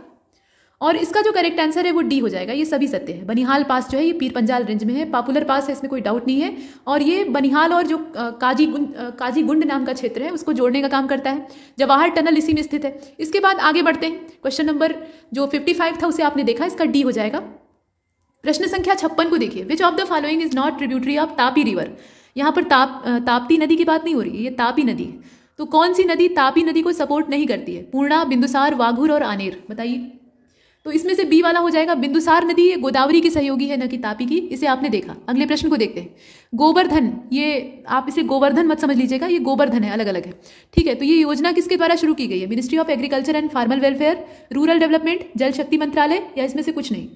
और इसका जो करेक्ट आंसर है वो डी हो जाएगा ये सभी सत्य है बनिहाल पास जो है ये पीर पंजाल रेंज में है पॉपुलर पास है इसमें कोई डाउट नहीं है और ये बनिहाल और जो काजी गुंड काजी गुंड नाम का क्षेत्र है उसको जोड़ने का काम करता है जवाहर टनल इसी में स्थित है इसके बाद आगे बढ़ते हैं क्वेश्चन नंबर जो फिफ्टी था उसे आपने देखा इसका डी हो जाएगा प्रश्न संख्या छप्पन को देखिए which of the following is not tributary of Tapi river यहाँ पर ताप ताप्ती नदी की बात नहीं हो रही है ये तापी नदी है तो कौन सी नदी तापी नदी को सपोर्ट नहीं करती है पूर्णा बिंदुसार वाघुर और आनेर बताइए तो इसमें से बी वाला हो जाएगा बिंदुसार नदी ये गोदावरी की सहयोगी है न कि तापी की इसे आपने देखा अगले प्रश्न को देखते हैं गोवर्धन ये आप इसे गोवर्धन मत समझ लीजिएगा ये गोवर्धन है अलग अलग है ठीक है तो ये योजना किसके द्वारा शुरू की गई है ministry of agriculture and farmer welfare rural development Jal Shakti मंत्रालय या इसमें से कुछ नहीं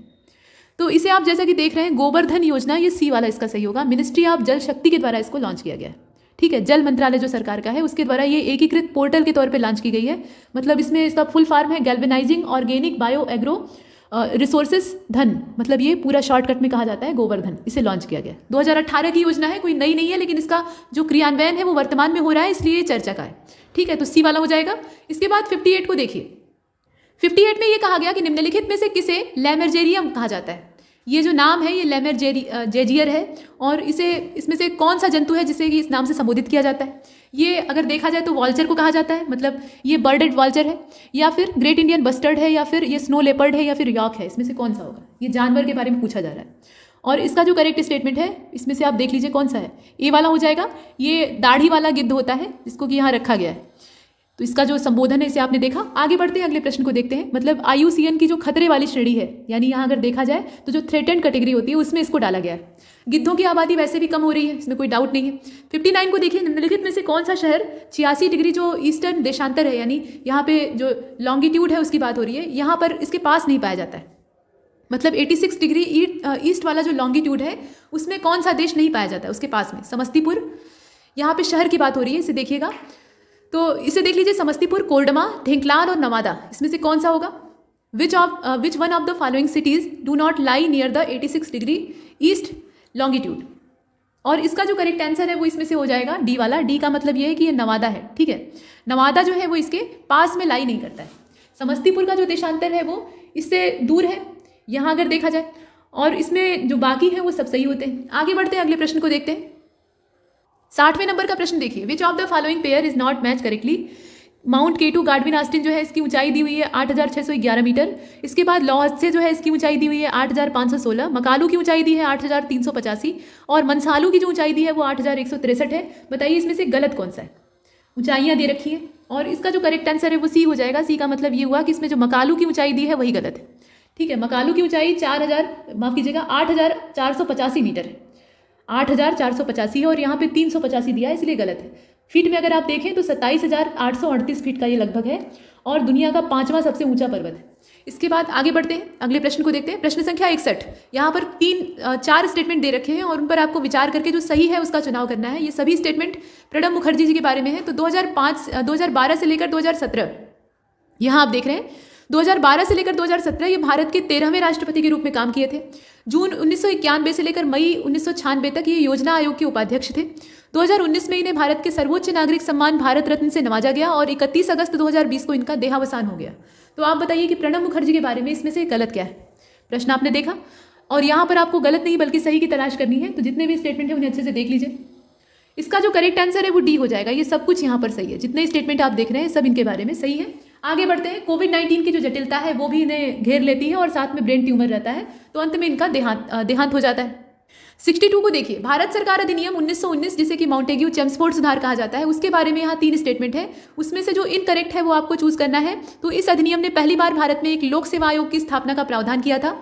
तो इसे आप जैसा कि देख रहे हैं गोवर्धन योजना ये सी वाला इसका सही होगा मिनिस्ट्री ऑफ जल शक्ति के द्वारा इसको लॉन्च किया गया है ठीक है जल मंत्रालय जो सरकार का है उसके द्वारा ये एकीकृत पोर्टल के तौर पर लॉन्च की गई है मतलब इसमें इसका फुल फार्म है galvanizing organic bio agro resources Dhan मतलब ये पूरा शॉर्टकट में कहा जाता है गोवर्धन इसे लॉन्च किया गया 2018 की योजना है कोई नई नहीं है लेकिन इसका जो क्रियान्वयन है वो वर्तमान में हो रहा है इसलिए चर्चा का है ठीक है तो सी वाला हो जाएगा इसके बाद एट को देखिए एट में ये कहा गया कि निम्नलिखित में से किसे लेमरजेरियम कहा जाता है ये जो नाम है ये लेमर जेरी जेजियर है और इसे इसमें से कौन सा जंतु है जिसे कि इस नाम से संबोधित किया जाता है ये अगर देखा जाए तो वॉल्चर को कहा जाता है मतलब ये बर्डेड वॉल्चर है या फिर ग्रेट इंडियन बस्टर्ड है या फिर ये स्नो लेपर्ड है या फिर यॉक है इसमें से कौन सा होगा ये जानवर के बारे में पूछा जा रहा है और इसका जो करेक्ट स्टेटमेंट है इसमें से आप देख लीजिए कौन सा है ए वाला हो जाएगा ये दाढ़ी वाला गिद्ध होता है जिसको कि यहाँ रखा गया है तो इसका जो संबोधन है इसे आपने देखा आगे बढ़ते हैं अगले प्रश्न को देखते हैं मतलब आयुसीएन की जो खतरे वाली श्रेणी है यानी यहाँ अगर देखा जाए तो जो थ्रेटेंड कैटेगरी होती है उसमें इसको डाला गया है गिद्धों की आबादी वैसे भी कम हो रही है इसमें कोई डाउट नहीं है फिफ्टी नाइन को देखिए निम्नलिखित में से कौन सा शहर छियासी डिग्री जो ईस्टर्न देशांतर है यानी यहाँ पे जो लॉन्गिट्यूड है उसकी बात हो रही है यहाँ पर इसके पास नहीं पाया जाता है मतलब 86 डिग्री ईस्ट वाला जो लॉन्गिट्यूड है उसमें कौन सा देश नहीं पाया जाता है उसके पास में समस्तीपुर यहाँ पे शहर की बात हो रही है इसे देखिएगा तो इसे देख लीजिए समस्तीपुर कोरडमा ढेंकलान और नवादा इसमें से कौन सा होगा which of which one of the following cities do not lie near the 86 degree east longitude और इसका जो करेक्ट आंसर है वो इसमें से हो जाएगा डी वाला डी का मतलब ये है कि ये नवादा है ठीक है नवादा जो है वो इसके पास में लाई नहीं करता है समस्तीपुर का जो देशांतर है वो इससे दूर है यहाँ अगर देखा जाए और इसमें जो बाकी है वो सब सही होते हैं आगे बढ़ते हैं अगले प्रश्न को देखते हैं साठवें नंबर का प्रश्न देखिए which of the following pair is not match correctly mount K two Godwin Austen जो है इसकी ऊंचाई दी हुई है आठ हज़ार छः सौ ग्यारह मीटर इसके बाद लॉस से जो है इसकी ऊंचाई दी हुई है आठ हज़ार पाँच सौ सोलह मकालू की ऊंचाई दी है आठ हज़ार तीन सौ पचासी और मनसालू की जो ऊंचाई दी है वो आठ हज़ार एक सौ तिरसठ है बताइए इसमें से गलत कौन सा है ऊंचाइयाँ दे रखी है और इसका जो करेक्ट आंसर है वो सी हो जाएगा सी का मतलब ये हुआ कि इसमें जो मकालू की ऊंचाई दी है वही गलत है ठीक है मकालू की ऊंचाई चार हज़ार माफ़ कीजिएगा आठ हज़ार चार सौ पचासी मीटर है आठ हज़ार चार सौ पचासी है और यहाँ पे तीन सौ पचासी दिया है इसलिए गलत है फीट में अगर आप देखें तो सत्ताईस हज़ार आठ सौ अड़तीस फीट का ये लगभग है और दुनिया का पांचवा सबसे ऊंचा पर्वत है इसके बाद आगे बढ़ते हैं अगले प्रश्न को देखते हैं प्रश्न संख्या इकसठ यहाँ पर तीन चार स्टेटमेंट दे रखे हैं और उन पर आपको विचार करके जो सही है उसका चुनाव करना है ये सभी स्टेटमेंट प्रणब मुखर्जी जी के बारे में है तो दो हजार से लेकर दो हजार यहाँ आप देख रहे हैं 2012 से लेकर 2017 ये भारत के तेरहवें राष्ट्रपति के रूप में काम किए थे जून उन्नीस से लेकर मई उन्नीस तक ये योजना आयोग के उपाध्यक्ष थे 2019 में इन्हें भारत के सर्वोच्च नागरिक सम्मान भारत रत्न से नवाजा गया और 31 अगस्त 2020 को इनका देहावसान हो गया तो आप बताइए कि प्रणब मुखर्जी के बारे में इसमें से गलत क्या है प्रश्न आपने देखा और यहाँ पर आपको गलत नहीं बल्कि सही की तलाश करनी है तो जितने भी स्टेटमेंट है उन्हें अच्छे से देख लीजिए इसका जो करेक्ट आंसर है वो डी हो जाएगा ये सब कुछ यहाँ पर सही है जितने स्टेटमेंट आप देख रहे हैं सब इनके बारे में सही है आगे बढ़ते हैं कोविड नाइन्टीन की जो जटिलता है वो भी इन्हें घेर लेती है और साथ में ब्रेन ट्यूमर रहता है तो अंत में इनका देहांत देहांत हो जाता है 62 को देखिए भारत सरकार अधिनियम 1919 जिसे कि माउंटेग्यू चेम्सफोर्ड सुधार कहा जाता है उसके बारे में यहाँ तीन स्टेटमेंट है उसमें से जो इनकरेक्ट है वो आपको चूज करना है तो इस अधिनियम ने पहली बार भारत में एक लोक सेवा आयोग की स्थापना का प्रावधान किया था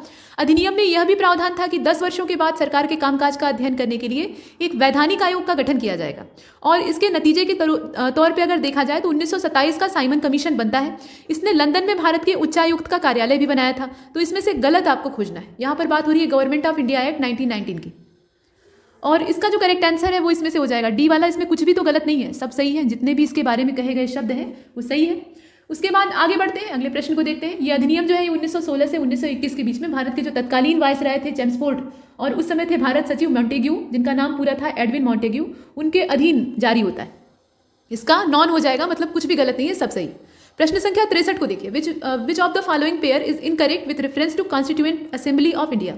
अधिनियम में यह भी प्रावधान था कि दस वर्षों के बाद सरकार के कामकाज का अध्ययन करने के लिए एक वैधानिक आयोग का गठन किया जाएगा और इसके नतीजे के तौर पर अगर देखा जाए तो उन्नीस का साइमन कमीशन बनता है इसने लंदन में भारत के उच्चायुक्त का कार्यालय भी बनाया था तो इसमें से गलत आपको खोजना है यहाँ पर बात हो रही है Government of India Act nineteen की और इसका जो करेक्ट आंसर है वो इसमें से हो जाएगा डी वाला इसमें कुछ भी तो गलत नहीं है सब सही है जितने भी इसके बारे में कहे गए शब्द हैं वो सही है उसके बाद आगे बढ़ते हैं अगले प्रश्न को देखते हैं ये अधिनियम जो है उन्नीस से उन्नीस के बीच में भारत के जो तत्कालीन वायस राय थे चेम्सफोर्ड और उस समय थे भारत सचिव मॉन्टेग्यू जिनका नाम पूरा था एडविन मॉन्टेग्यू उनके अधीन जारी होता है इसका नॉन हो जाएगा मतलब कुछ भी गलत नहीं है सब सही प्रश्न संख्या तिरसठ को देखिए which which of the following pair is incorrect with reference to constituent assembly of India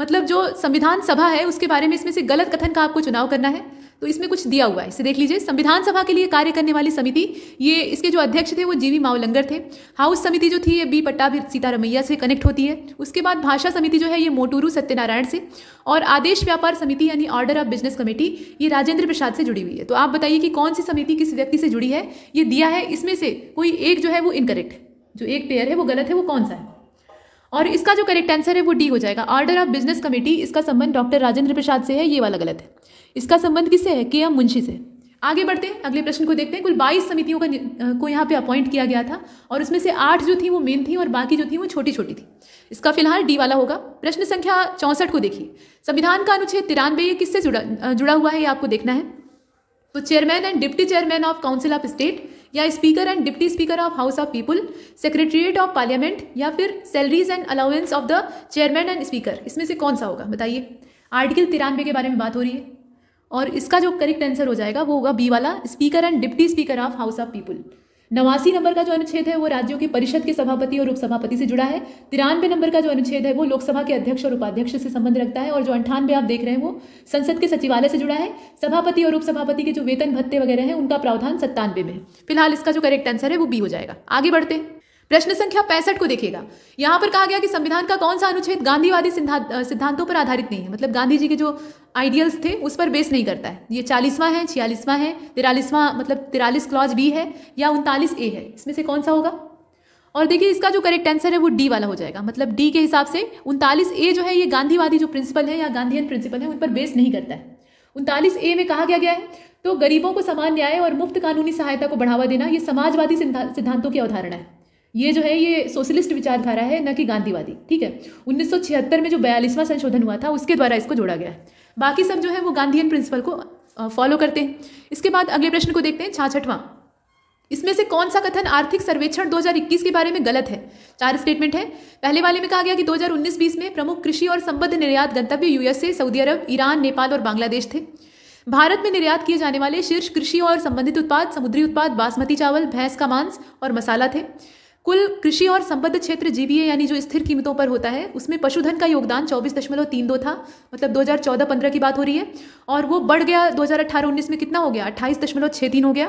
मतलब जो संविधान सभा है उसके बारे में इसमें से गलत कथन का आपको चुनाव करना है तो इसमें कुछ दिया हुआ है इसे देख लीजिए संविधान सभा के लिए कार्य करने वाली समिति ये इसके जो अध्यक्ष थे वो जीवी मावलंगर थे हाउस समिति जो थी ये बी भी सीतारमैया से कनेक्ट होती है उसके बाद भाषा समिति जो है ये मोटूरू सत्यनारायण से और आदेश व्यापार समिति यानी ऑर्डर ऑफ बिजनेस कमेटी ये राजेंद्र प्रसाद से जुड़ी हुई है तो आप बताइए कि कौन सी समिति किस व्यक्ति से जुड़ी है ये दिया है इसमें से कोई एक जो है वो इनकरेक्ट जो एक पेयर है वो गलत है वो कौन सा है और इसका जो करेक्ट आंसर है वो डी हो जाएगा ऑर्डर ऑफ बिजनेस कमेटी इसका संबंध डॉक्टर राजेंद्र प्रसाद से है ये वाला गलत है इसका संबंध किससे है के एम मुंशी से आगे बढ़ते हैं अगले प्रश्न को देखते हैं कुल बाईस समितियों का को यहाँ पे अपॉइंट किया गया था और उसमें से आठ जो थी वो मेन थी और बाकी जो थी वो छोटी छोटी थी इसका फिलहाल डी वाला होगा प्रश्न संख्या चौंसठ को देखिए संविधान का अनुच्छेद तिरानवे ये किससे जुड़ा जुड़ा हुआ है ये आपको देखना है तो chairman and deputy chairman of council of state या speaker and deputy speaker of house of people secretariat of parliament या फिर salaries and allowance of the chairman and speaker इसमें से कौन सा होगा बताइए आर्टिकल तिरानवे के बारे में बात हो रही है और इसका जो करेक्ट आंसर हो जाएगा वो होगा बी वाला speaker and deputy speaker of house of people नवासी नंबर का जो अनुच्छेद है वो राज्यों की परिषद के सभापति और उपसभापति से जुड़ा है तिरानवे नंबर का जो अनुच्छेद है वो लोकसभा के अध्यक्ष और उपाध्यक्ष से संबंध रखता है और जो अंठानवे आप देख रहे हैं वो संसद के सचिवालय से जुड़ा है सभापति और उपसभापति के जो वेतन भत्ते वगैरह हैं उनका प्रावधान सत्तानवे में फिलहाल इसका जो करेक्ट आंसर है वो बी हो जाएगा आगे बढ़ते प्रश्न संख्या पैंसठ को देखिएगा यहां पर कहा गया कि संविधान का कौन सा अनुच्छेद गांधीवादी सिद्धांतों पर आधारित नहीं है मतलब गांधी जी के जो आइडियल्स थे उस पर बेस नहीं करता है ये चालीसवां है छियालीसवां है तिरालीसवां मतलब तिरालीस क्लॉज बी है या उनतालीस ए है इसमें से कौन सा होगा और देखिए इसका जो करेक्ट आंसर है वो डी वाला हो जाएगा मतलब डी के हिसाब से उनतालीस ए जो है ये गांधीवादी जो प्रिंसिपल है या गांधीयन प्रिंसिपल है उन पर बेस नहीं करता है उनतालीस ए में कहा गया गया है तो गरीबों को समान न्याय और मुफ्त कानूनी सहायता को बढ़ावा देना ये समाजवादी सिद्धांतों की अवधारणा है ये जो है ये सोशलिस्ट विचारधारा है न कि गांधीवादी ठीक है 1976 में जो बयालीसवां संशोधन हुआ था उसके द्वारा इसको जोड़ा गया है बाकी सब जो है वो गांधीयन प्रिंसिपल को फॉलो करते हैं इसके बाद अगले प्रश्न को देखते हैं छाछठवां इसमें से कौन सा कथन आर्थिक सर्वेक्षण 2021 के बारे में गलत है चार स्टेटमेंट है पहले वाले में कहा गया कि 2019-20 में प्रमुख कृषि और संबद्ध निर्यात गंतव्य USA Saudi Arab Iran Nepal और बांग्लादेश थे भारत में निर्यात किए जाने वाले शीर्ष कृषि और संबंधित उत्पाद समुद्री उत्पाद बासमती चावल भैंस का मांस और मसाला थे कुल कृषि और संबद्ध क्षेत्र जीवीए यानी जो स्थिर कीमतों पर होता है उसमें पशुधन का योगदान चौबीस दशमलव तीन दो था मतलब 2014-15 की बात हो रही है और वो बढ़ गया 2018-19 में कितना हो गया अट्ठाईस दशमलव छः तीन हो गया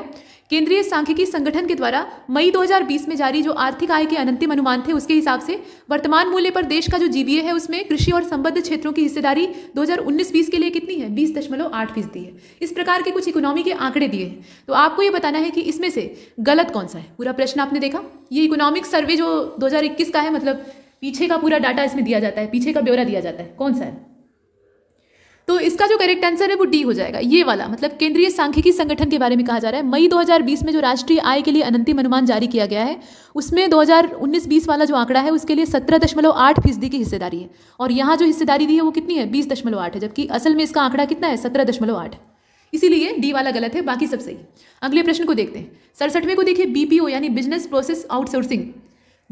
केंद्रीय सांख्यिकी संगठन के द्वारा मई 2020 में जारी जो आर्थिक आय के अनंतिम अनुमान थे उसके हिसाब से वर्तमान मूल्य पर देश का जो जीबीए है उसमें कृषि और संबद्ध क्षेत्रों की हिस्सेदारी 2019-20 के लिए कितनी है बीस दशमलव आठ फीसदी है इस प्रकार के कुछ इकोनॉमी के आंकड़े दिए हैं तो आपको ये बताना है कि इसमें से गलत कौन सा है पूरा प्रश्न आपने देखा ये इकोनॉमिक सर्वे जो दो का है मतलब पीछे का पूरा डाटा इसमें दिया जाता है पीछे का ब्यौरा दिया जाता है कौन सा है तो इसका जो करेक्ट आंसर है वो डी हो जाएगा ये वाला मतलब केंद्रीय सांख्यिकी संगठन के बारे में कहा जा रहा है मई 2020 में जो राष्ट्रीय आय के लिए अनंतिम अनुमान जारी किया गया है उसमें 2019-20 वाला जो आंकड़ा है उसके लिए सत्रह दशमलव आठ फीसदी की हिस्सेदारी है और यहाँ जो हिस्सेदारी दी है वो कितनी है बीस दशमलव आठ है जबकि असल में इसका आंकड़ा कितना है सत्रह दशमलव आठ इसीलिए डी वाला गलत है बाकी सब सही अगले प्रश्न को देखते हैं सड़सठवें को देखिए बीपीओ यानी business process outsourcing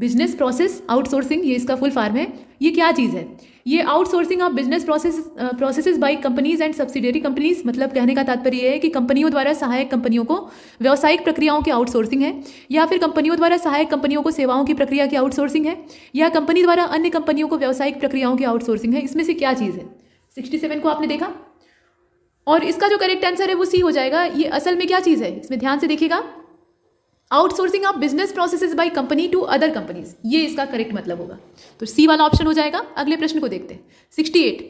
business process outsourcing ये इसका फुल फार्म है ये क्या चीज़ है ये outsourcing of business process processes by companies and subsidiary companies मतलब कहने का तात्पर्य है कि कंपनियों द्वारा सहायक कंपनियों को व्यावसायिक प्रक्रियाओं की आउटसोर्सिंग है या फिर कंपनियों द्वारा सहायक कंपनियों को सेवाओं की प्रक्रिया की आउटसोर्सिंग है या कंपनी द्वारा अन्य कंपनियों को व्यावसायिक प्रक्रियाओं की आउटसोर्सिंग है इसमें से क्या चीज़ है सिक्सटी सेवन को आपने देखा और इसका जो करेक्ट आंसर है वो सी हो जाएगा ये असल में क्या चीज़ है इसमें ध्यान से देखिएगा outsourcing of business process by company to other companies ये इसका करेक्ट मतलब होगा तो सी वाला ऑप्शन हो जाएगा अगले प्रश्न को देखते हैं सिक्सटी एट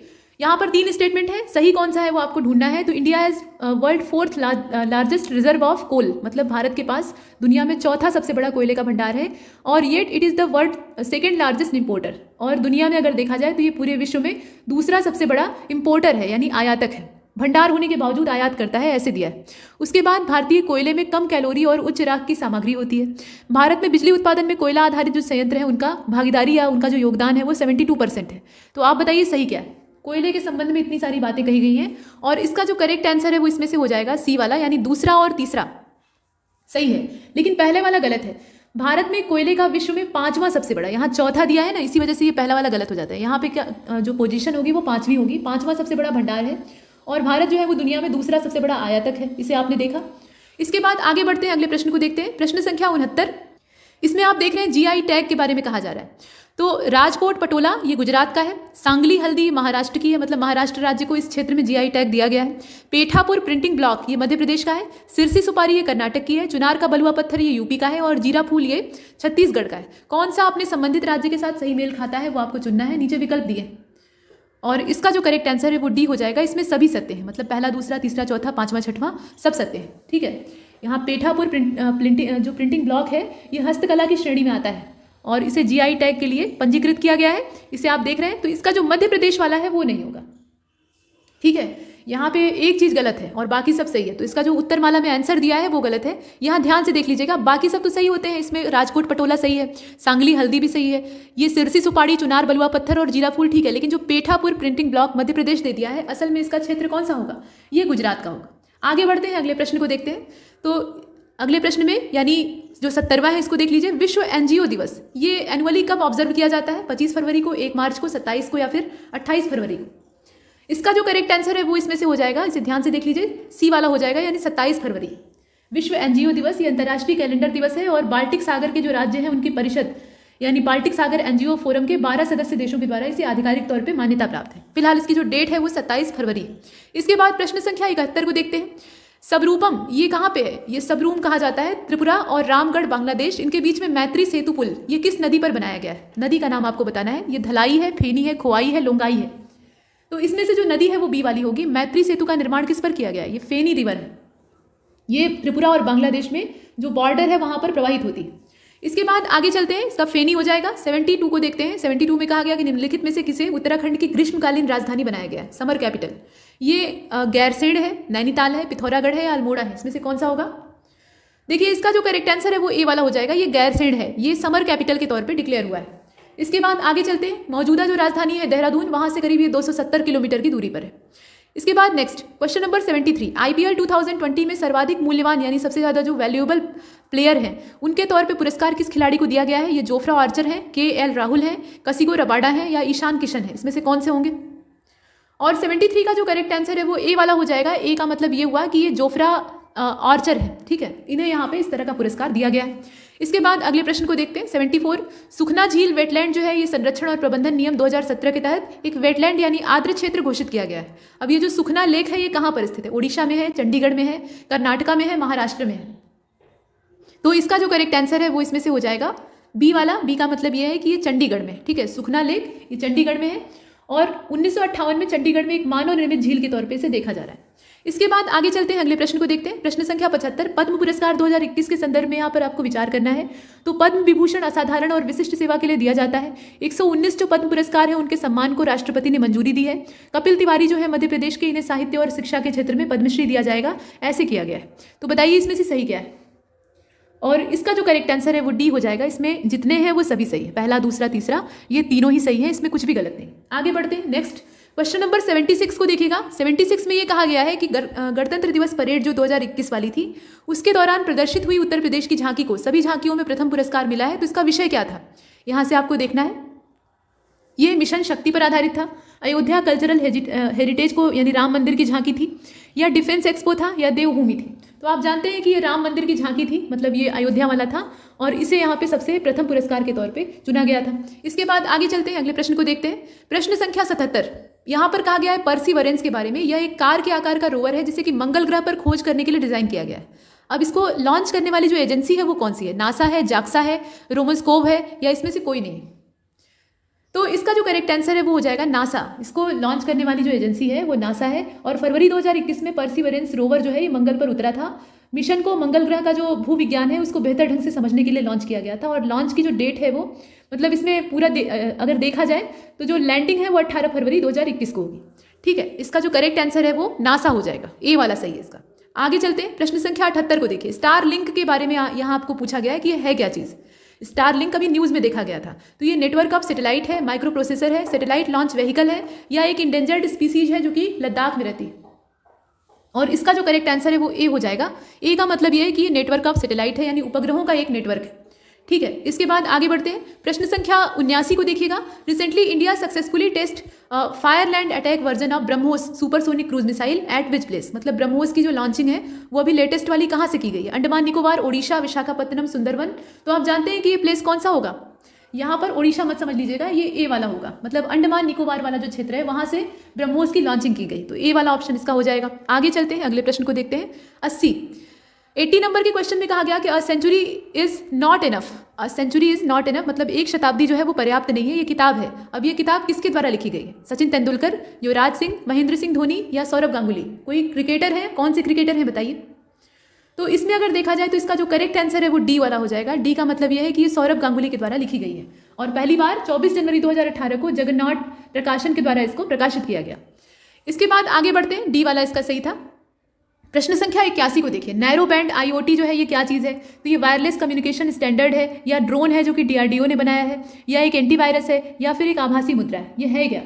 यहाँ पर तीन स्टेटमेंट है सही कौन सा है वो आपको ढूंढना है तो India is world fourth largest reserve of coal मतलब भारत के पास दुनिया में चौथा सबसे बड़ा कोयले का भंडार है और yet it is the world second largest importer और दुनिया में अगर देखा जाए तो ये पूरे विश्व में दूसरा सबसे बड़ा इम्पोर्टर है यानी आयातक है भंडार होने के बावजूद आयात करता है ऐसे दिया है उसके बाद भारतीय कोयले में कम कैलोरी और उच्च राख की सामग्री होती है भारत में बिजली उत्पादन में कोयला आधारित जो संयंत्र है उनका भागीदारी या उनका जो योगदान है वो सेवेंटी टू परसेंट है तो आप बताइए सही क्या है कोयले के संबंध में इतनी सारी बातें कही गई हैं और इसका जो करेक्ट आंसर है वो इसमें से हो जाएगा सी वाला यानी दूसरा और तीसरा सही है लेकिन पहले वाला गलत है भारत में कोयले का विश्व में पांचवा सबसे बड़ा यहाँ चौथा दिया है ना इसी वजह से ये पहला वाला गलत हो जाता है यहाँ पे क्या जो पोजीशन होगी वो पांचवी होगी पांचवा सबसे बड़ा भंडार है और भारत जो है वो दुनिया में दूसरा सबसे बड़ा आयातक है इसे आपने देखा इसके बाद आगे बढ़ते हैं अगले प्रश्न को देखते हैं प्रश्न संख्या उनहत्तर इसमें आप देख रहे हैं जीआई टैग के बारे में कहा जा रहा है तो राजकोट पटोला ये गुजरात का है सांगली हल्दी महाराष्ट्र की है मतलब महाराष्ट्र राज्य को इस क्षेत्र में जीआई टैग दिया गया है पेठापुर प्रिंटिंग ब्लॉक ये मध्य प्रदेश का है सिरसी सुपारी ये कर्नाटक की है चुनार का बलुआ पत्थर ये यूपी का है और जीरा फूल ये छत्तीसगढ़ का है कौन सा अपने संबंधित राज्य के साथ सही मेल खाता है वो आपको चुनना है नीचे विकल्प दिए और इसका जो करेक्ट आंसर है वो डी हो जाएगा इसमें सभी सत्य हैं मतलब पहला दूसरा तीसरा चौथा पाँचवा छठवां सब सत्य हैं ठीक है यहाँ पेठापुर प्रिंट प्रिंटिंग जो प्रिंटिंग ब्लॉक है ये हस्तकला की श्रेणी में आता है और इसे जीआई टैग के लिए पंजीकृत किया गया है इसे आप देख रहे हैं तो इसका जो मध्य प्रदेश वाला है वो नहीं होगा ठीक है यहाँ पे एक चीज़ गलत है और बाकी सब सही है तो इसका जो उत्तर माला में आंसर दिया है वो गलत है यहाँ ध्यान से देख लीजिएगा बाकी सब तो सही होते हैं इसमें राजकोट पटोला सही है सांगली हल्दी भी सही है ये सिरसी सुपाड़ी चुनार बलुआ पत्थर और जीरा फूल ठीक है लेकिन जो पेठापुर प्रिंटिंग ब्लॉक मध्य प्रदेश दे दिया है असल में इसका क्षेत्र कौन सा होगा ये गुजरात का होगा आगे बढ़ते हैं अगले प्रश्न को देखते हैं तो अगले प्रश्न में यानी जो सत्तरवा है इसको देख लीजिए विश्व एनजीओ दिवस ये एनुअली कब ऑब्जर्व किया जाता है 25 फरवरी को 1 मार्च को 27 को या फिर 28 फरवरी को इसका जो करेक्ट आंसर है वो इसमें से हो जाएगा इसे ध्यान से देख लीजिए सी वाला हो जाएगा यानी सत्ताईस फरवरी विश्व एनजीओ दिवस ये अंतर्राष्ट्रीय कैलेंडर दिवस है और बाल्टिक सागर के जो राज्य हैं उनकी परिषद यानी बाल्टिक सागर एनजीओ फोरम के 12 सदस्य देशों के द्वारा इसे आधिकारिक तौर पर मान्यता प्राप्त है फिलहाल इसकी जो डेट है वो 27 फरवरी है इसके बाद प्रश्न संख्या इकहत्तर को देखते हैं सबरूपम ये कहाँ पे है ये सबरूम कहा जाता है त्रिपुरा और रामगढ़ बांग्लादेश इनके बीच में मैत्री सेतु पुल ये किस नदी पर बनाया गया है नदी का नाम आपको बताना है ये धलाई है फेनी है खोआई है लोंगाई है तो इसमें से जो नदी है वो बी वाली होगी मैत्री सेतु का निर्माण किस पर किया गया ये फेनी रिवर है ये त्रिपुरा और बांग्लादेश में जो बॉर्डर है वहां पर प्रवाहित होती है इसके बाद आगे चलते हैं इसका फेनी हो जाएगा 72 को देखते हैं 72 में कहा गया कि निम्नलिखित में से किसे उत्तराखंड की ग्रीष्मकालीन राजधानी बनाया गया है समर कैपिटल ये गैरसेड है नैनीताल है पिथौरागढ़ है या अल्मोड़ा है इसमें से कौन सा होगा देखिए इसका जो करेक्ट आंसर है वो ए वाला हो जाएगा ये गैरसेड है ये समर कैपिटल के तौर पर डिक्लेयर हुआ है इसके बाद आगे चलते हैं मौजूदा जो राजधानी है देहरादून वहाँ से करीब ये 270 किलोमीटर की दूरी पर है इसके बाद नेक्स्ट क्वेश्चन नंबर 73 आईपीएल 2020 में सर्वाधिक मूल्यवान यानी सबसे ज़्यादा जो वैल्यूएबल प्लेयर हैं उनके तौर पे पुरस्कार किस खिलाड़ी को दिया गया है ये जोफ्रा आर्चर है के एल राहुल है कसीगो रबाडा है या ईशान किशन है इसमें से कौन से होंगे और सेवेंटी का जो करेक्ट आंसर है वो ए वाला हो जाएगा ए का मतलब ये हुआ कि ये जोफ्रा आर्चर है ठीक है इन्हें यहाँ पे इस तरह का पुरस्कार दिया गया है इसके बाद अगले प्रश्न को देखते हैं सेवेंटी फोर सुखना झील वेटलैंड जो है ये संरक्षण और प्रबंधन नियम 2017 के तहत एक वेटलैंड यानी आर्द्र क्षेत्र घोषित किया गया है अब ये जो सुखना लेक है ये कहाँ पर स्थित है ओडिशा में है चंडीगढ़ में है कर्नाटका में है महाराष्ट्र में है तो इसका जो करेक्ट आंसर है वो इसमें से हो जाएगा बी वाला बी का मतलब ये है कि ये चंडीगढ़ में ठीक है सुखना लेक ये चंडीगढ़ में है और उन्नीस में चंडीगढ़ में एक मानव निर्मित झील के तौर पर इसे देखा जा रहा है इसके बाद आगे चलते हैं अगले प्रश्न को देखते हैं प्रश्न संख्या पचहत्तर पद्म पुरस्कार 2021 के संदर्भ में यहाँ पर आपको विचार करना है तो पद्म विभूषण असाधारण और विशिष्ट सेवा के लिए दिया जाता है 119 जो पद्म पुरस्कार है उनके सम्मान को राष्ट्रपति ने मंजूरी दी है कपिल तिवारी जो है मध्य प्रदेश के इन्हें साहित्य और शिक्षा के क्षेत्र में पद्मश्री दिया जाएगा ऐसे किया गया है तो बताइए इसमें से सही क्या है और इसका जो करेक्ट आंसर है वो डी हो जाएगा इसमें जितने हैं वो सभी सही है पहला दूसरा तीसरा ये तीनों ही सही है इसमें कुछ भी गलत नहीं आगे बढ़ते नेक्स्ट क्वेश्चन नंबर 76 को देखिएगा 76 में ये कहा गया है कि गणतंत्र दिवस परेड जो 2021 वाली थी उसके दौरान प्रदर्शित हुई उत्तर प्रदेश की झांकी को सभी झांकियों में प्रथम पुरस्कार मिला है तो इसका विषय क्या था यहाँ से आपको देखना है ये मिशन शक्ति पर आधारित था अयोध्या कल्चरल हेरिटेज को यानी राम मंदिर की झांकी थी या डिफेंस एक्सपो था या देवभूमि थी तो आप जानते हैं कि ये राम मंदिर की झांकी थी मतलब ये अयोध्या वाला था और इसे यहाँ पे सबसे प्रथम पुरस्कार के तौर पे चुना गया था इसके बाद आगे चलते हैं अगले प्रश्न को देखते हैं प्रश्न संख्या सतहत्तर यहाँ पर कहा गया है वरेंस के बारे में यह एक कार के आकार का रोवर है जिसे कि मंगल ग्रह पर खोज करने के लिए डिज़ाइन किया गया है अब इसको लॉन्च करने वाली जो एजेंसी है वो कौन सी है नासा है जाक्सा है रोमोस्कोव है या इसमें से कोई नहीं तो इसका जो करेक्ट आंसर है वो हो जाएगा नासा इसको लॉन्च करने वाली जो एजेंसी है वो नासा है और फरवरी 2021 में परसिवरेंस रोवर जो है ये मंगल पर उतरा था मिशन को मंगल ग्रह का जो भूविज्ञान है उसको बेहतर ढंग से समझने के लिए लॉन्च किया गया था और लॉन्च की जो डेट है वो मतलब इसमें पूरा दे, अगर देखा जाए तो जो लैंडिंग है वो अट्ठारह फरवरी 2021 को होगी ठीक है इसका जो करेक्ट आंसर है वो नासा हो जाएगा ए वाला सही है इसका आगे चलते हैं प्रश्न संख्या अठहत्तर को देखिए स्टार लिंक के बारे में यहाँ आपको पूछा गया है कि यह है क्या चीज़ स्टार लिंक अभी न्यूज़ में देखा गया था तो ये नेटवर्क ऑफ सैटेलाइट है माइक्रो प्रोसेसर है सैटेलाइट लॉन्च व्हीकल है या एक इंडेंजर्ड स्पीसीज है जो कि लद्दाख में रहती है और इसका जो करेक्ट आंसर है वो ए हो जाएगा ए का मतलब ये है कि ये नेटवर्क ऑफ सैटेलाइट है यानी उपग्रहों का एक नेटवर्क है ठीक है इसके बाद आगे बढ़ते हैं प्रश्न संख्या उन्यासी को देखिएगा recently India successfully test fired land attack version of BrahMos supersonic cruise missile at which place मतलब ब्रह्मोस की जो लॉन्चिंग है वो अभी लेटेस्ट वाली कहाँ से की गई है अंडमान निकोबार ओडिशा विशाखापत्तनम सुंदरवन तो आप जानते हैं कि ये प्लेस कौन सा होगा यहाँ पर ओडिशा मत समझ लीजिएगा ये ए वाला होगा मतलब अंडमान निकोबार वाला जो क्षेत्र है वहाँ से ब्रह्मोस की लॉन्चिंग की गई तो ए वाला ऑप्शन इसका हो जाएगा आगे चलते हैं अगले प्रश्न को देखते हैं अस्सी एट्टी नंबर के क्वेश्चन में कहा गया कि a century is not enough a century is not enough मतलब एक शताब्दी जो है वो पर्याप्त नहीं है ये किताब है अब ये किताब किसके द्वारा लिखी गई है सचिन तेंदुलकर युवराज सिंह महेंद्र सिंह धोनी या सौरभ गांगुली कोई क्रिकेटर है कौन से क्रिकेटर हैं बताइए तो इसमें अगर देखा जाए तो इसका जो करेक्ट आंसर है वो डी वाला हो जाएगा डी का मतलब यह है कि ये सौरभ गांगुली के द्वारा लिखी गई है और पहली बार 24 जनवरी 2018 को जगन्नाथ प्रकाशन के द्वारा इसको प्रकाशित किया गया इसके बाद आगे बढ़ते हैं डी वाला इसका सही था प्रश्न संख्या इक्यासी को देखिए नैरो बैंड आईओटी जो है ये क्या चीज़ है तो ये वायरलेस कम्युनिकेशन स्टैंडर्ड है या ड्रोन है जो कि डीआरडीओ ने बनाया है या एक एंटीवायरस है या फिर एक आभासी मुद्रा है ये है क्या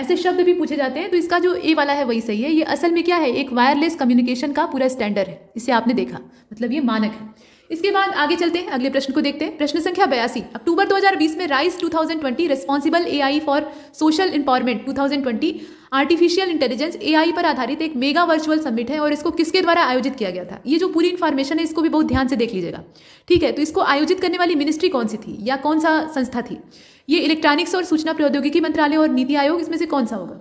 ऐसे शब्द भी पूछे जाते हैं तो इसका जो ए वाला है वही सही है ये असल में क्या है एक वायरलेस कम्युनिकेशन का पूरा स्टैंडर्ड है इसे आपने देखा मतलब ये मानक है इसके बाद आगे चलते हैं अगले प्रश्न को देखते हैं प्रश्न संख्या बयासी अक्टूबर 2020 में RAISE 2020 thousand twenty responsible AI for social empowerment 2020 artificial intelligence AI पर आधारित एक मेगा वर्चुअल समिट है और इसको किसके द्वारा आयोजित किया गया था ये जो पूरी इन्फॉर्मेशन है इसको भी बहुत ध्यान से देख लीजिएगा ठीक है तो इसको आयोजित करने वाली मिनिस्ट्री कौन सी थी या कौन सा संस्था थी ये इलेक्ट्रॉनिक्स और सूचना प्रौद्योगिकी मंत्रालय और नीति आयोग इसमें से कौन सा होगा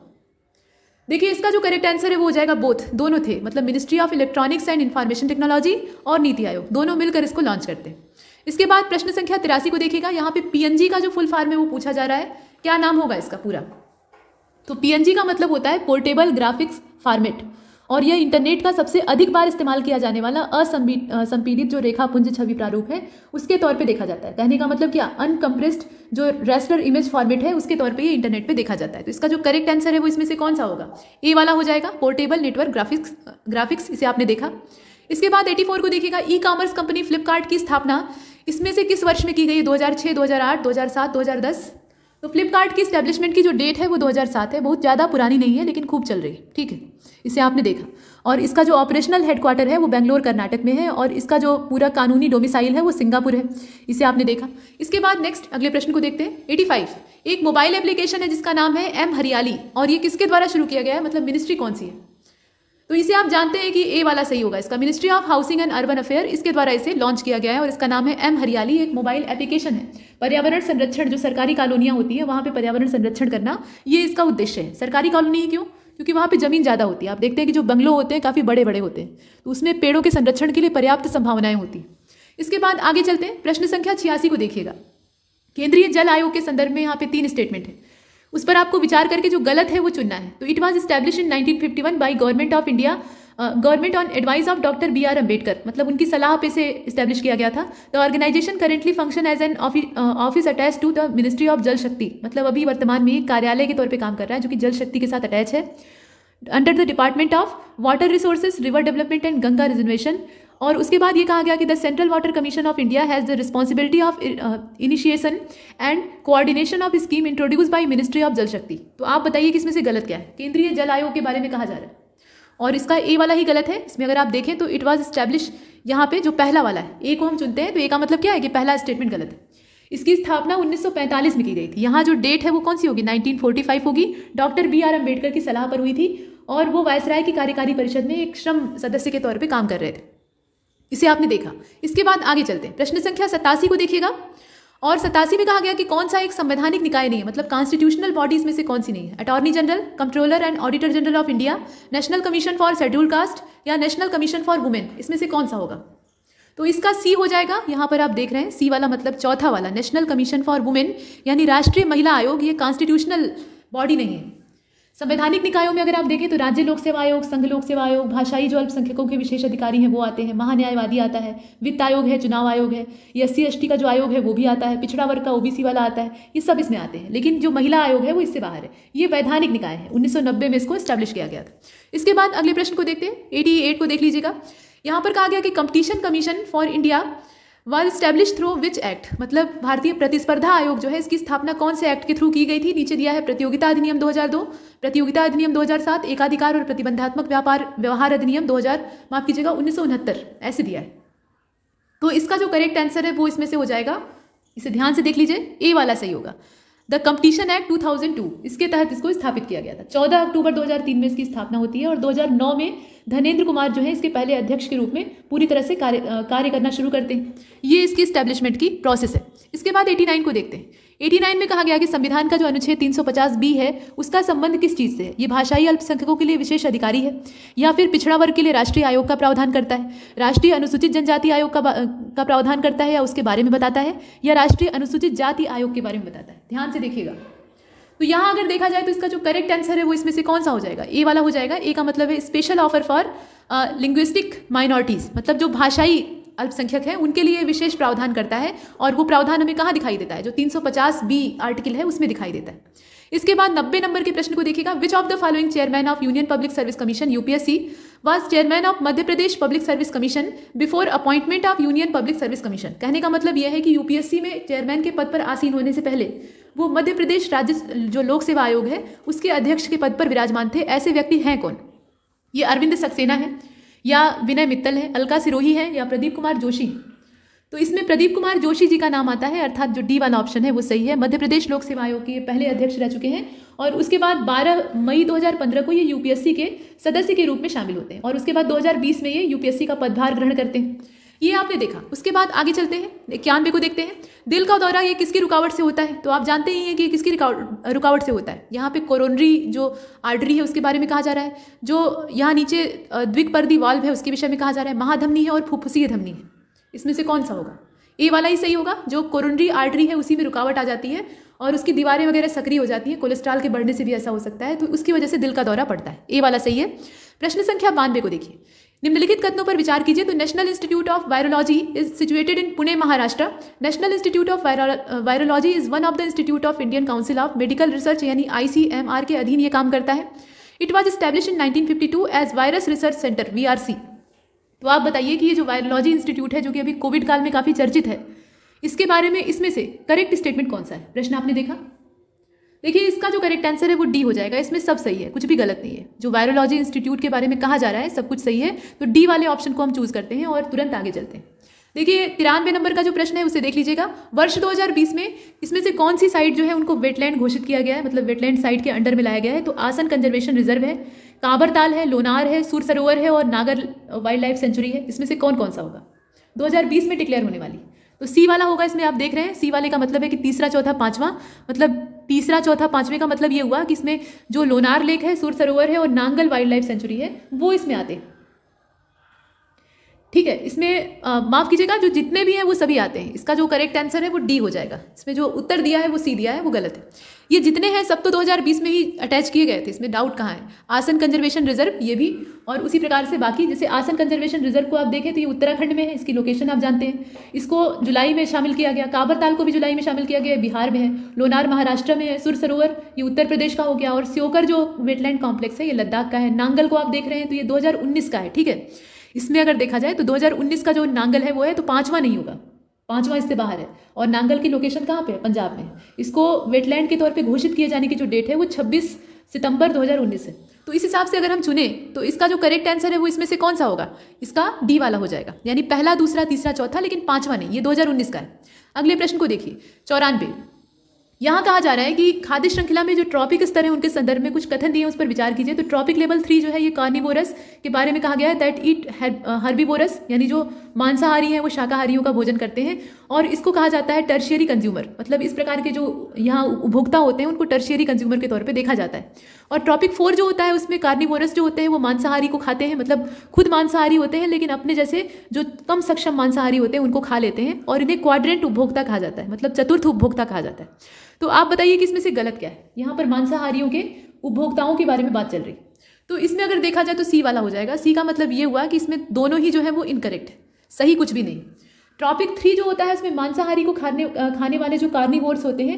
देखिए इसका जो करेक्ट आंसर है वो हो जाएगा बोथ दोनों थे मतलब ministry of electronics and information technology और नीति आयोग दोनों मिलकर इसको लॉन्च करते हैं इसके बाद प्रश्न संख्या तिरासी को देखिएगा यहाँ पे पीएनजी का जो फुल फॉर्म है वो पूछा जा रहा है क्या नाम होगा इसका पूरा तो पीएनजी का मतलब होता है पोर्टेबल ग्राफिक्स फॉर्मेट और यह इंटरनेट का सबसे अधिक बार इस्तेमाल किया जाने वाला असंपीडित जो रेखा पुंज छवि प्रारूप है उसके तौर पे देखा जाता है कहने का मतलब क्या अनकम्प्रेस्ड जो रेस्टर इमेज फॉर्मेट है उसके तौर पे ये इंटरनेट पे देखा जाता है तो इसका जो करेक्ट आंसर है वो इसमें से कौन सा होगा ए वाला हो जाएगा पोर्टेबल नेटवर्क ग्राफिक्स ग्राफिक्स इसे आपने देखा इसके बाद एटी को देखिएगा ई कॉमर्स कंपनी फ्लिपकार्ट की स्थापना इसमें से किस वर्ष में की गई दो सात दो हजार दस तो फ्लिपकार्ट की स्टैब्लिशमेंट की जो डेट है वो 2007 है बहुत ज़्यादा पुरानी नहीं है लेकिन खूब चल रही है ठीक है इसे आपने देखा और इसका जो ऑपरेशनल हेडक्वार्टर है वो बेंगलोर कर्नाटक में है और इसका जो पूरा कानूनी डोमिसाइल है वो सिंगापुर है इसे आपने देखा इसके बाद नेक्स्ट अगले प्रश्न को देखते हैं एटी फाइव एक मोबाइल एप्लीकेशन है जिसका नाम है एम हरियाली और ये किसके द्वारा शुरू किया गया है मतलब मिनिस्ट्री कौन सी है तो इसे आप जानते हैं कि ए वाला सही होगा इसका ministry of housing and urban affair इसके द्वारा इसे लॉन्च किया गया है और इसका नाम है एम हरियाली एक मोबाइल एप्लीकेशन है पर्यावरण संरक्षण जो सरकारी कॉलोनियाँ होती है वहाँ पर पर्यावरण संरक्षण करना ये इसका उद्देश्य है सरकारी कॉलोनी क्यों क्योंकि वहाँ पे ज़मीन ज़्यादा होती है आप देखते हैं कि जो बंगलों होते हैं काफ़ी बड़े बड़े होते हैं तो उसमें पेड़ों के संरक्षण के लिए पर्याप्त संभावनाएं होती इसके बाद आगे चलते हैं प्रश्न संख्या छियासी को देखिएगा केंद्रीय जल आयोग के संदर्भ में यहाँ पे तीन स्टेटमेंट है उस पर आपको विचार करके जो गलत है वो चुनना है तो it was establish in nineteen fifty one by Government of India government on advice of doctor B R Ambedkar मतलब उनकी सलाह पे से इस्टेब्लिश किया गया था the organization currently function as an office attach to the ministry of Jal Shakti मतलब अभी वर्तमान में कार्यालय के तौर पर काम कर रहा है जो कि जल शक्ति के साथ अटैच है under the department of water resources river development and Ganga reservation और उसके बाद ये कहा गया कि the central water commission of India has the responsibility of initiation and coordination of scheme introduce by ministry of Jal Shakti तो आप बताइए कि इसमें से गलत क्या है केंद्रीय जल आयोग के बारे में कहा जा रहा है और इसका ए वाला ही गलत है इसमें अगर आप देखें तो इट वॉज स्टैब्लिश यहाँ पे जो पहला वाला है ए को हम चुनते हैं तो ए का मतलब क्या है कि पहला स्टेटमेंट गलत है इसकी स्थापना 1945 में की गई थी यहाँ जो डेट है वो कौन सी होगी 1945 होगी डॉक्टर बी आर अम्बेडकर की सलाह पर हुई थी और वो वायसराय की कार्यकारी परिषद में एक श्रम सदस्य के तौर पर काम कर रहे थे इसे आपने देखा इसके बाद आगे चलते हैं प्रश्न संख्या सतासी को देखिएगा और सतासी में कहा गया कि कौन सा एक संवैधानिक निकाय नहीं है मतलब कॉन्स्टिट्यूशनल बॉडीज में से कौन सी नहीं है attorney general controller and auditor general of India national commission for schedule caste या नेशनल कमीशन फॉर वुमेन इसमें से कौन सा होगा तो इसका सी हो जाएगा यहाँ पर आप देख रहे हैं सी वाला मतलब चौथा वाला नेशनल कमीशन फॉर वुमेन यानी राष्ट्रीय महिला आयोग ये कॉन्स्टिट्यूशनल बॉडी नहीं है संवैधानिक निकायों में अगर आप देखें तो राज्य लोक सेवा आयोग संघ लोक सेवा आयोग भाषाई जो अल्पसंख्यकों के विशेष अधिकारी हैं वो आते हैं महान्यायवादी आता है वित्त आयोग है चुनाव आयोग है ये एस सी का जो आयोग है वो भी आता है पिछड़ा वर्ग का ओबीसी वाला आता है ये सब इसमें आते हैं लेकिन जो महिला आयोग है वो इससे बाहर है ये वैधानिक निकाय है उन्नीस में इसको स्टैब्लिश किया गया था इसके बाद अगले प्रश्न को देखते हैं एटी को देख लीजिएगा यहाँ पर कहा गया कि competition commission for India were establish through which act मतलब भारतीय प्रतिस्पर्धा आयोग जो है इसकी स्थापना कौन से एक्ट के थ्रू की गई थी नीचे दिया है प्रतियोगिता अधिनियम 2002 प्रतियोगिता अधिनियम 2007 एकाधिकार और प्रतिबंधात्मक व्यापार व्यवहार अधिनियम 2000 माफ कीजिएगा उन्नीस ऐसे दिया है तो इसका जो करेक्ट आंसर है वो इसमें से हो जाएगा इसे ध्यान से देख लीजिए ए वाला सही होगा द कंपटीशन एक्ट 2002 इसके तहत इसको स्थापित किया गया था 14 अक्टूबर 2003 में इसकी स्थापना होती है और 2009 में धनेंद्र कुमार जो है इसके पहले अध्यक्ष के रूप में पूरी तरह से कार्य कार्य करना शुरू करते हैं ये इसकी स्टैब्लिशमेंट की प्रोसेस है इसके बाद 89 को देखते हैं 89 में कहा गया कि संविधान का जो अनुच्छेद 350 बी है उसका संबंध किस चीज़ से है ये भाषाई अल्पसंख्यकों के लिए विशेष अधिकारी है या फिर पिछड़ा वर्ग के लिए राष्ट्रीय आयोग का प्रावधान करता है राष्ट्रीय अनुसूचित जनजाति आयोग का का प्रावधान करता है या उसके बारे में बताता है या राष्ट्रीय अनुसूचित जाति आयोग के बारे में बताता है ध्यान से देखिएगा तो यहाँ अगर देखा जाए तो इसका जो करेक्ट आंसर है वो इसमें से कौन सा हो जाएगा ए वाला हो जाएगा ए का मतलब है special offer for linguistic minorities मतलब जो भाषाई अल्पसंख्यक हैं उनके लिए विशेष प्रावधान करता है और वो प्रावधान हमें कहाँ दिखाई देता है जो 350 बी आर्टिकल है उसमें दिखाई देता है इसके बाद नब्बे नंबर के प्रश्न को देखिएगा which of the following chairman of Union Public service Commission UPSC was chairman of Madhya Pradesh public service commission before appointment of Union Public service Commission कहने का मतलब यह है कि यूपीएससी में चेयरमैन के पद पर आसीन होने से पहले वो मध्य प्रदेश राज्य जो लोक सेवा आयोग है उसके अध्यक्ष के पद पर विराजमान थे ऐसे व्यक्ति हैं कौन ये अरविंद सक्सेना है या विनय मित्तल है अलका सिरोही है या प्रदीप कुमार जोशी तो इसमें प्रदीप कुमार जोशी जी का नाम आता है अर्थात जो डी वन ऑप्शन है वो सही है मध्य प्रदेश लोक सेवा आयोग के पहले अध्यक्ष रह चुके हैं और उसके बाद 12 मई 2015 को ये यूपीएससी के सदस्य के रूप में शामिल होते हैं और उसके बाद 2020 में ये यूपीएससी का पदभार ग्रहण करते हैं ये आपने देखा उसके बाद आगे चलते हैं इक्यानवे को देखते हैं दिल का दौरा ये किसकी रुकावट से होता है तो आप जानते ही हैं कि किसकी रुकावट से होता है यहाँ पे कोरोनरी जो आर्टरी है उसके बारे में कहा जा रहा है जो यहाँ नीचे द्विकपर्दी वाल्व है उसके विषय में कहा जा रहा है महाधमनी है और फुफ्फुसीय धमनी है इसमें से कौन सा होगा ए वाला ही सही होगा जो कोरोनरी आर्टरी है उसी में रुकावट आ जाती है और उसकी दीवारें वगैरह सक्रिय हो जाती हैं कोलेस्ट्रॉल के बढ़ने से भी ऐसा हो सकता है तो उसकी वजह से दिल का दौरा पड़ता है ए वाला सही है प्रश्न संख्या बानवे को देखिए निम्नलिखित कथनों पर विचार कीजिए तो national institute of virology is situated in Pune Maharashtra national institute of virology is one of the institute of Indian council of medical research यानी आईसीएमआर के अधीन ये काम करता है it was establish in nineteen as virus research centre VRC तो आप बताइए कि ये जो वायरोलॉजी इंस्टीट्यूट है जो कि अभी कोविड काल में काफ़ी चर्चित है इसके बारे में इसमें से करेक्ट स्टेटमेंट कौन सा है प्रश्न आपने देखा देखिए इसका जो करेक्ट आंसर है वो डी हो जाएगा इसमें सब सही है कुछ भी गलत नहीं है जो वायरोलॉजी इंस्टीट्यूट के बारे में कहा जा रहा है सब कुछ सही है तो डी वाले ऑप्शन को हम चूज़ करते हैं और तुरंत आगे चलते हैं देखिए तिरानवे नंबर का जो प्रश्न है उसे देख लीजिएगा वर्ष 2020 में इसमें से कौन सी साइट जो है उनको वेटलैंड घोषित किया गया है मतलब वेटलैंड साइट के अंडर में लाया गया है तो आसन कंजर्वेशन रिजर्व है काबरताल है लोनार है सूर सरोवर है और नागर वाइल्ड लाइफ सेंचुरी है इसमें से कौन कौन सा होगा दो में डिक्लेयर होने वाली तो सी वाला होगा इसमें आप देख रहे हैं सी वाले का मतलब है कि तीसरा चौथा पांचवा मतलब तीसरा चौथा पांचवें का मतलब ये हुआ कि इसमें जो लोनार लेक है सुर सरोवर है और नांगल वाइल्ड लाइफ सेंचुरी है वो इसमें आते हैं ठीक है इसमें माफ़ कीजिएगा जो जितने भी हैं वो सभी आते हैं इसका जो करेक्ट आंसर है वो डी हो जाएगा इसमें जो उत्तर दिया है वो सी दिया है वो गलत है ये जितने हैं सब तो 2020 में ही अटैच किए गए थे इसमें डाउट कहाँ है आसन कंजर्वेशन रिजर्व ये भी और उसी प्रकार से बाकी जैसे आसन कंजर्वेशन रिजर्व को आप देखें तो ये उत्तराखंड में है इसकी लोकेशन आप जानते हैं इसको जुलाई में शामिल किया गया काबरताल को भी जुलाई में शामिल किया गया बिहार में है लोनार महाराष्ट्र में है सुर सरोवर ये उत्तर प्रदेश का हो गया और श्योकर जो वेटलैंड कॉम्प्लेक्स है ये लद्दाख का है नांगल को आप देख रहे हैं तो ये दो का है ठीक है इसमें अगर देखा जाए तो 2019 का जो नांगल है वो है तो पांचवा नहीं होगा पांचवा इससे बाहर है और नांगल की लोकेशन कहाँ पे है पंजाब में इसको वेटलैंड के तौर पे घोषित किए जाने की जो डेट है वो 26 सितंबर 2019 है तो इस हिसाब से अगर हम चुने तो इसका जो करेक्ट आंसर है वो इसमें से कौन सा होगा इसका डी वाला हो जाएगा यानी पहला दूसरा तीसरा चौथा लेकिन पांचवा नहीं ये दो का है अगले प्रश्न को देखिए चौरानवे यहाँ कहा जा रहा है कि खाद्य श्रृंखला में जो ट्रॉपिक स्तर है उनके संदर्भ में कुछ कथन दिए उस पर विचार कीजिए तो ट्रॉपिक लेवल थ्री जो है ये कार्निवोरस के बारे में कहा गया है दैट ईट हर्बीवोरस यानी जो मांसाहारी है वो शाकाहारियों का भोजन करते हैं और इसको कहा जाता है टर्शियरी कंज्यूमर मतलब इस प्रकार के जो यहाँ उपभोक्ता होते हैं उनको टर्शियरी कंज्यूमर के तौर पर देखा जाता है और ट्रॉपिक फोर जो होता है उसमें कार्निवोरस जो होते हैं वो मांसाहारी को खाते हैं मतलब खुद मांसाहारी होते हैं लेकिन अपने जैसे जो कम सक्षम मांसाहारी होते हैं उनको खा लेते हैं और इन्हें क्वाड्रेंट उपभोक्ता कहा जाता है मतलब चतुर्थ उपभोक्ता कहा जाता है तो आप बताइए कि इसमें से गलत क्या है यहाँ पर मांसाहारियों के उपभोक्ताओं के बारे में बात चल रही तो इसमें अगर देखा जाए तो सी वाला हो जाएगा सी का मतलब ये हुआ कि इसमें दोनों ही जो है वो इनकरेक्ट है सही कुछ भी नहीं ट्रॉपिक थ्री जो होता है उसमें मांसाहारी को खाने खाने वाले जो कार्निवोर्स होते हैं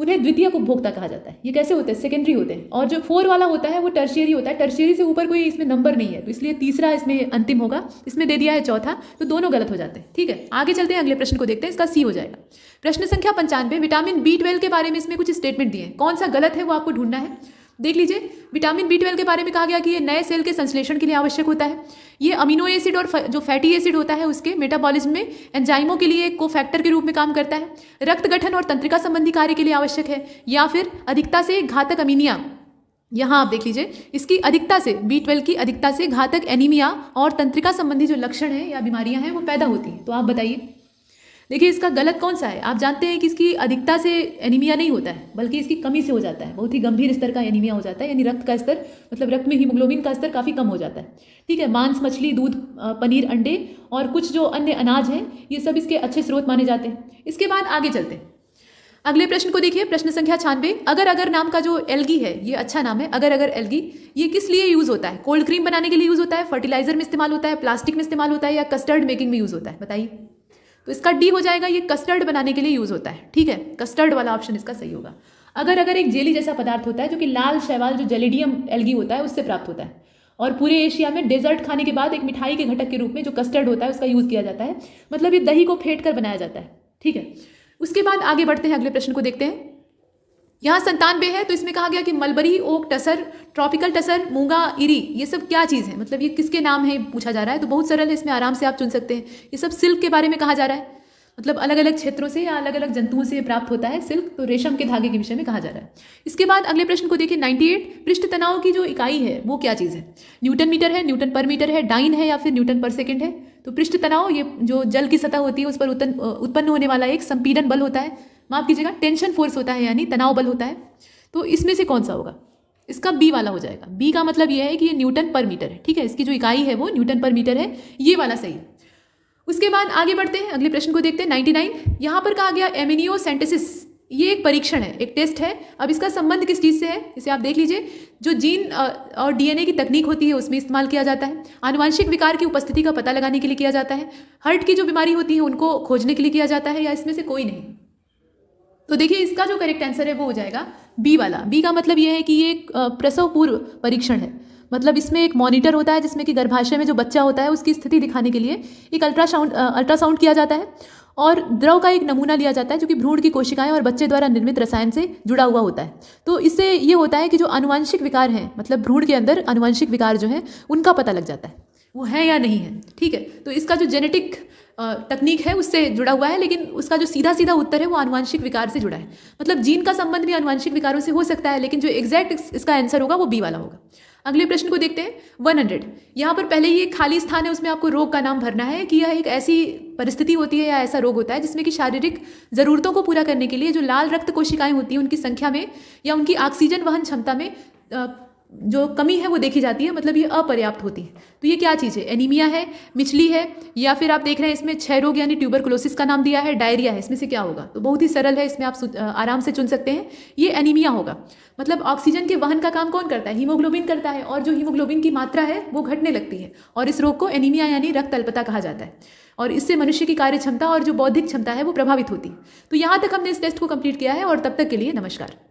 उन्हें द्वितीय उपभोक्ता कहा जाता है ये कैसे होते हैं सेकेंडरी होते हैं और जो फोर वाला होता है वो टर्शियरी होता है टर्शियरी से ऊपर कोई इसमें नंबर नहीं है तो इसलिए तीसरा इसमें अंतिम होगा इसमें दे दिया है चौथा तो दोनों गलत हो जाते हैं ठीक है आगे चलते हैं अगले प्रश्न को देखते हैं इसका सी हो जाएगा प्रश्न संख्या पंचानवे विटामिन बी ट्वेल्व के बारे में इसमें कुछ स्टेटमेंट दिए हैं कौन सा गलत है वो आपको ढूंढना है देख लीजिए विटामिन बी ट्वेल्व के बारे में कहा गया कि ये नए सेल के संश्लेषण के लिए आवश्यक होता है ये अमीनो एसिड और जो फैटी एसिड होता है उसके मेटाबॉलिज्म में एंजाइमों के लिए को फैक्टर के रूप में काम करता है रक्त गठन और तंत्रिका संबंधी कार्य के लिए आवश्यक है या फिर अधिकता से घातक अमीनिया यहाँ आप देख लीजिए इसकी अधिकता से बी ट्वेल्व की अधिकता से घातक एनीमिया और तंत्रिका संबंधी जो लक्षण है या बीमारियां हैं वो पैदा होती हैं तो आप बताइए देखिए इसका गलत कौन सा है आप जानते हैं कि इसकी अधिकता से एनीमिया नहीं होता है बल्कि इसकी कमी से हो जाता है बहुत ही गंभीर स्तर का एनीमिया हो जाता है यानी रक्त का स्तर मतलब रक्त में हीमोग्लोबिन का स्तर काफ़ी कम हो जाता है ठीक है मांस मछली दूध पनीर अंडे और कुछ जो अन्य अनाज हैं ये सब इसके अच्छे स्रोत माने जाते हैं इसके बाद आगे चलते हैं अगले प्रश्न को देखिए प्रश्न संख्या छानबे अगर अगर नाम का जो एलगी है ये अच्छा नाम है अगर अगर एलगी ये किस लिए यूज़ होता है कोल्ड क्रीम बनाने के लिए यूज़ होता है फर्टिलाइजर में इस्तेमाल होता है प्लास्टिक में इस्तेमाल होता है या कस्टर्ड मेकिंग में यूज़ होता है बताइए तो इसका डी हो जाएगा ये कस्टर्ड बनाने के लिए यूज़ होता है ठीक है कस्टर्ड वाला ऑप्शन इसका सही होगा अगर अगर एक जेली जैसा पदार्थ होता है जो कि लाल शैवाल जो जेलिडियम एल्गी होता है उससे प्राप्त होता है और पूरे एशिया में डेजर्ट खाने के बाद एक मिठाई के घटक के रूप में जो कस्टर्ड होता है उसका यूज़ किया जाता है मतलब ये दही को फेंट कर बनाया जाता है ठीक है उसके बाद आगे बढ़ते हैं अगले प्रश्न को देखते हैं यहाँ संतानवे है तो इसमें कहा गया कि mulberry oak tasar tropical tasar muga eri ये सब क्या चीज़ है मतलब ये किसके नाम है पूछा जा रहा है तो बहुत सरल है इसमें आराम से आप चुन सकते हैं ये सब सिल्क के बारे में कहा जा रहा है मतलब अलग अलग क्षेत्रों से या अलग अलग जंतुओं से प्राप्त होता है सिल्क तो रेशम के धागे के विषय में कहा जा रहा है इसके बाद अगले प्रश्न को देखिए 98 पृष्ठ तनाव की जो इकाई है वो क्या चीज़ है न्यूटन मीटर है न्यूटन पर मीटर है डाइन है या फिर न्यूटन पर सेकेंड है तो पृष्ठ तनाव ये जो जल की सतह होती है उस पर उत्पन्न होने वाला एक संपीडन बल होता है माफ कीजिएगा टेंशन फोर्स होता है यानी तनाव बल होता है तो इसमें से कौन सा होगा इसका बी वाला हो जाएगा बी का मतलब यह है कि ये न्यूटन पर मीटर है ठीक है इसकी जो इकाई है वो न्यूटन पर मीटर है ये वाला सही उसके बाद आगे बढ़ते हैं अगले प्रश्न को देखते हैं नाइन्टी नाइन यहाँ पर कहा गया एमिनियो सेंटेसिस ये एक परीक्षण है एक टेस्ट है अब इसका संबंध किस चीज़ से है इसे आप देख लीजिए जो जीन और डीएनए की तकनीक होती है उसमें इस्तेमाल किया जाता है आनुवंशिक विकार की उपस्थिति का पता लगाने के लिए किया जाता है हर्ट की जो बीमारी होती है उनको खोजने के लिए किया जाता है या इसमें से कोई नहीं तो देखिए इसका जो करेक्ट आंसर है वो हो जाएगा बी वाला बी का मतलब ये है कि ये प्रसव पूर्व परीक्षण है मतलब इसमें एक मॉनिटर होता है जिसमें कि गर्भाशय में जो बच्चा होता है उसकी स्थिति दिखाने के लिए एक अल्ट्रासाउंड अल्ट्रासाउंड किया जाता है और द्रव का एक नमूना लिया जाता है जो कि भ्रूण की कोशिकाएं और बच्चे द्वारा निर्मित रसायन से जुड़ा हुआ होता है तो इससे ये होता है कि जो आनुवंशिक विकार हैं मतलब भ्रूण के अंदर आनुवंशिक विकार जो हैं उनका पता लग जाता है वो है या नहीं है ठीक है तो इसका जो जेनेटिक तकनीक है उससे जुड़ा हुआ है लेकिन उसका जो सीधा सीधा उत्तर है वो अनुवांशिक विकार से जुड़ा है मतलब जीन का संबंध भी अनुवांशिक विकारों से हो सकता है लेकिन जो एग्जैक्ट इसका आंसर होगा वो बी वाला होगा अगले प्रश्न को देखते हैं 100 हंड्रेड यहाँ पर पहले ही एक खाली स्थान है उसमें आपको रोग का नाम भरना है कि यह एक ऐसी परिस्थिति होती है या ऐसा रोग होता है जिसमें कि शारीरिक जरूरतों को पूरा करने के लिए जो लाल रक्त कोशिकाएं होती हैं उनकी संख्या में या उनकी ऑक्सीजन वहन क्षमता में जो कमी है वो देखी जाती है मतलब ये अपर्याप्त होती है तो ये क्या चीज़ है एनीमिया है मिचली है या फिर आप देख रहे हैं इसमें छह रोग यानी ट्यूबरकुलोसिस का नाम दिया है डायरिया है इसमें से क्या होगा तो बहुत ही सरल है इसमें आप आराम से चुन सकते हैं ये एनीमिया होगा मतलब ऑक्सीजन के वहन का काम कौन करता है हीमोग्लोबिन करता है और जो हीमोग्लोबिन की मात्रा है वो घटने लगती है और इस रोग को एनीमिया यानी रक्त अल्पता कहा जाता है और इससे मनुष्य की कार्य क्षमता और जो बौद्धिक क्षमता है वो प्रभावित होती है तो यहाँ तक हमने इस टेस्ट को कंप्लीट किया है और तब तक के लिए नमस्कार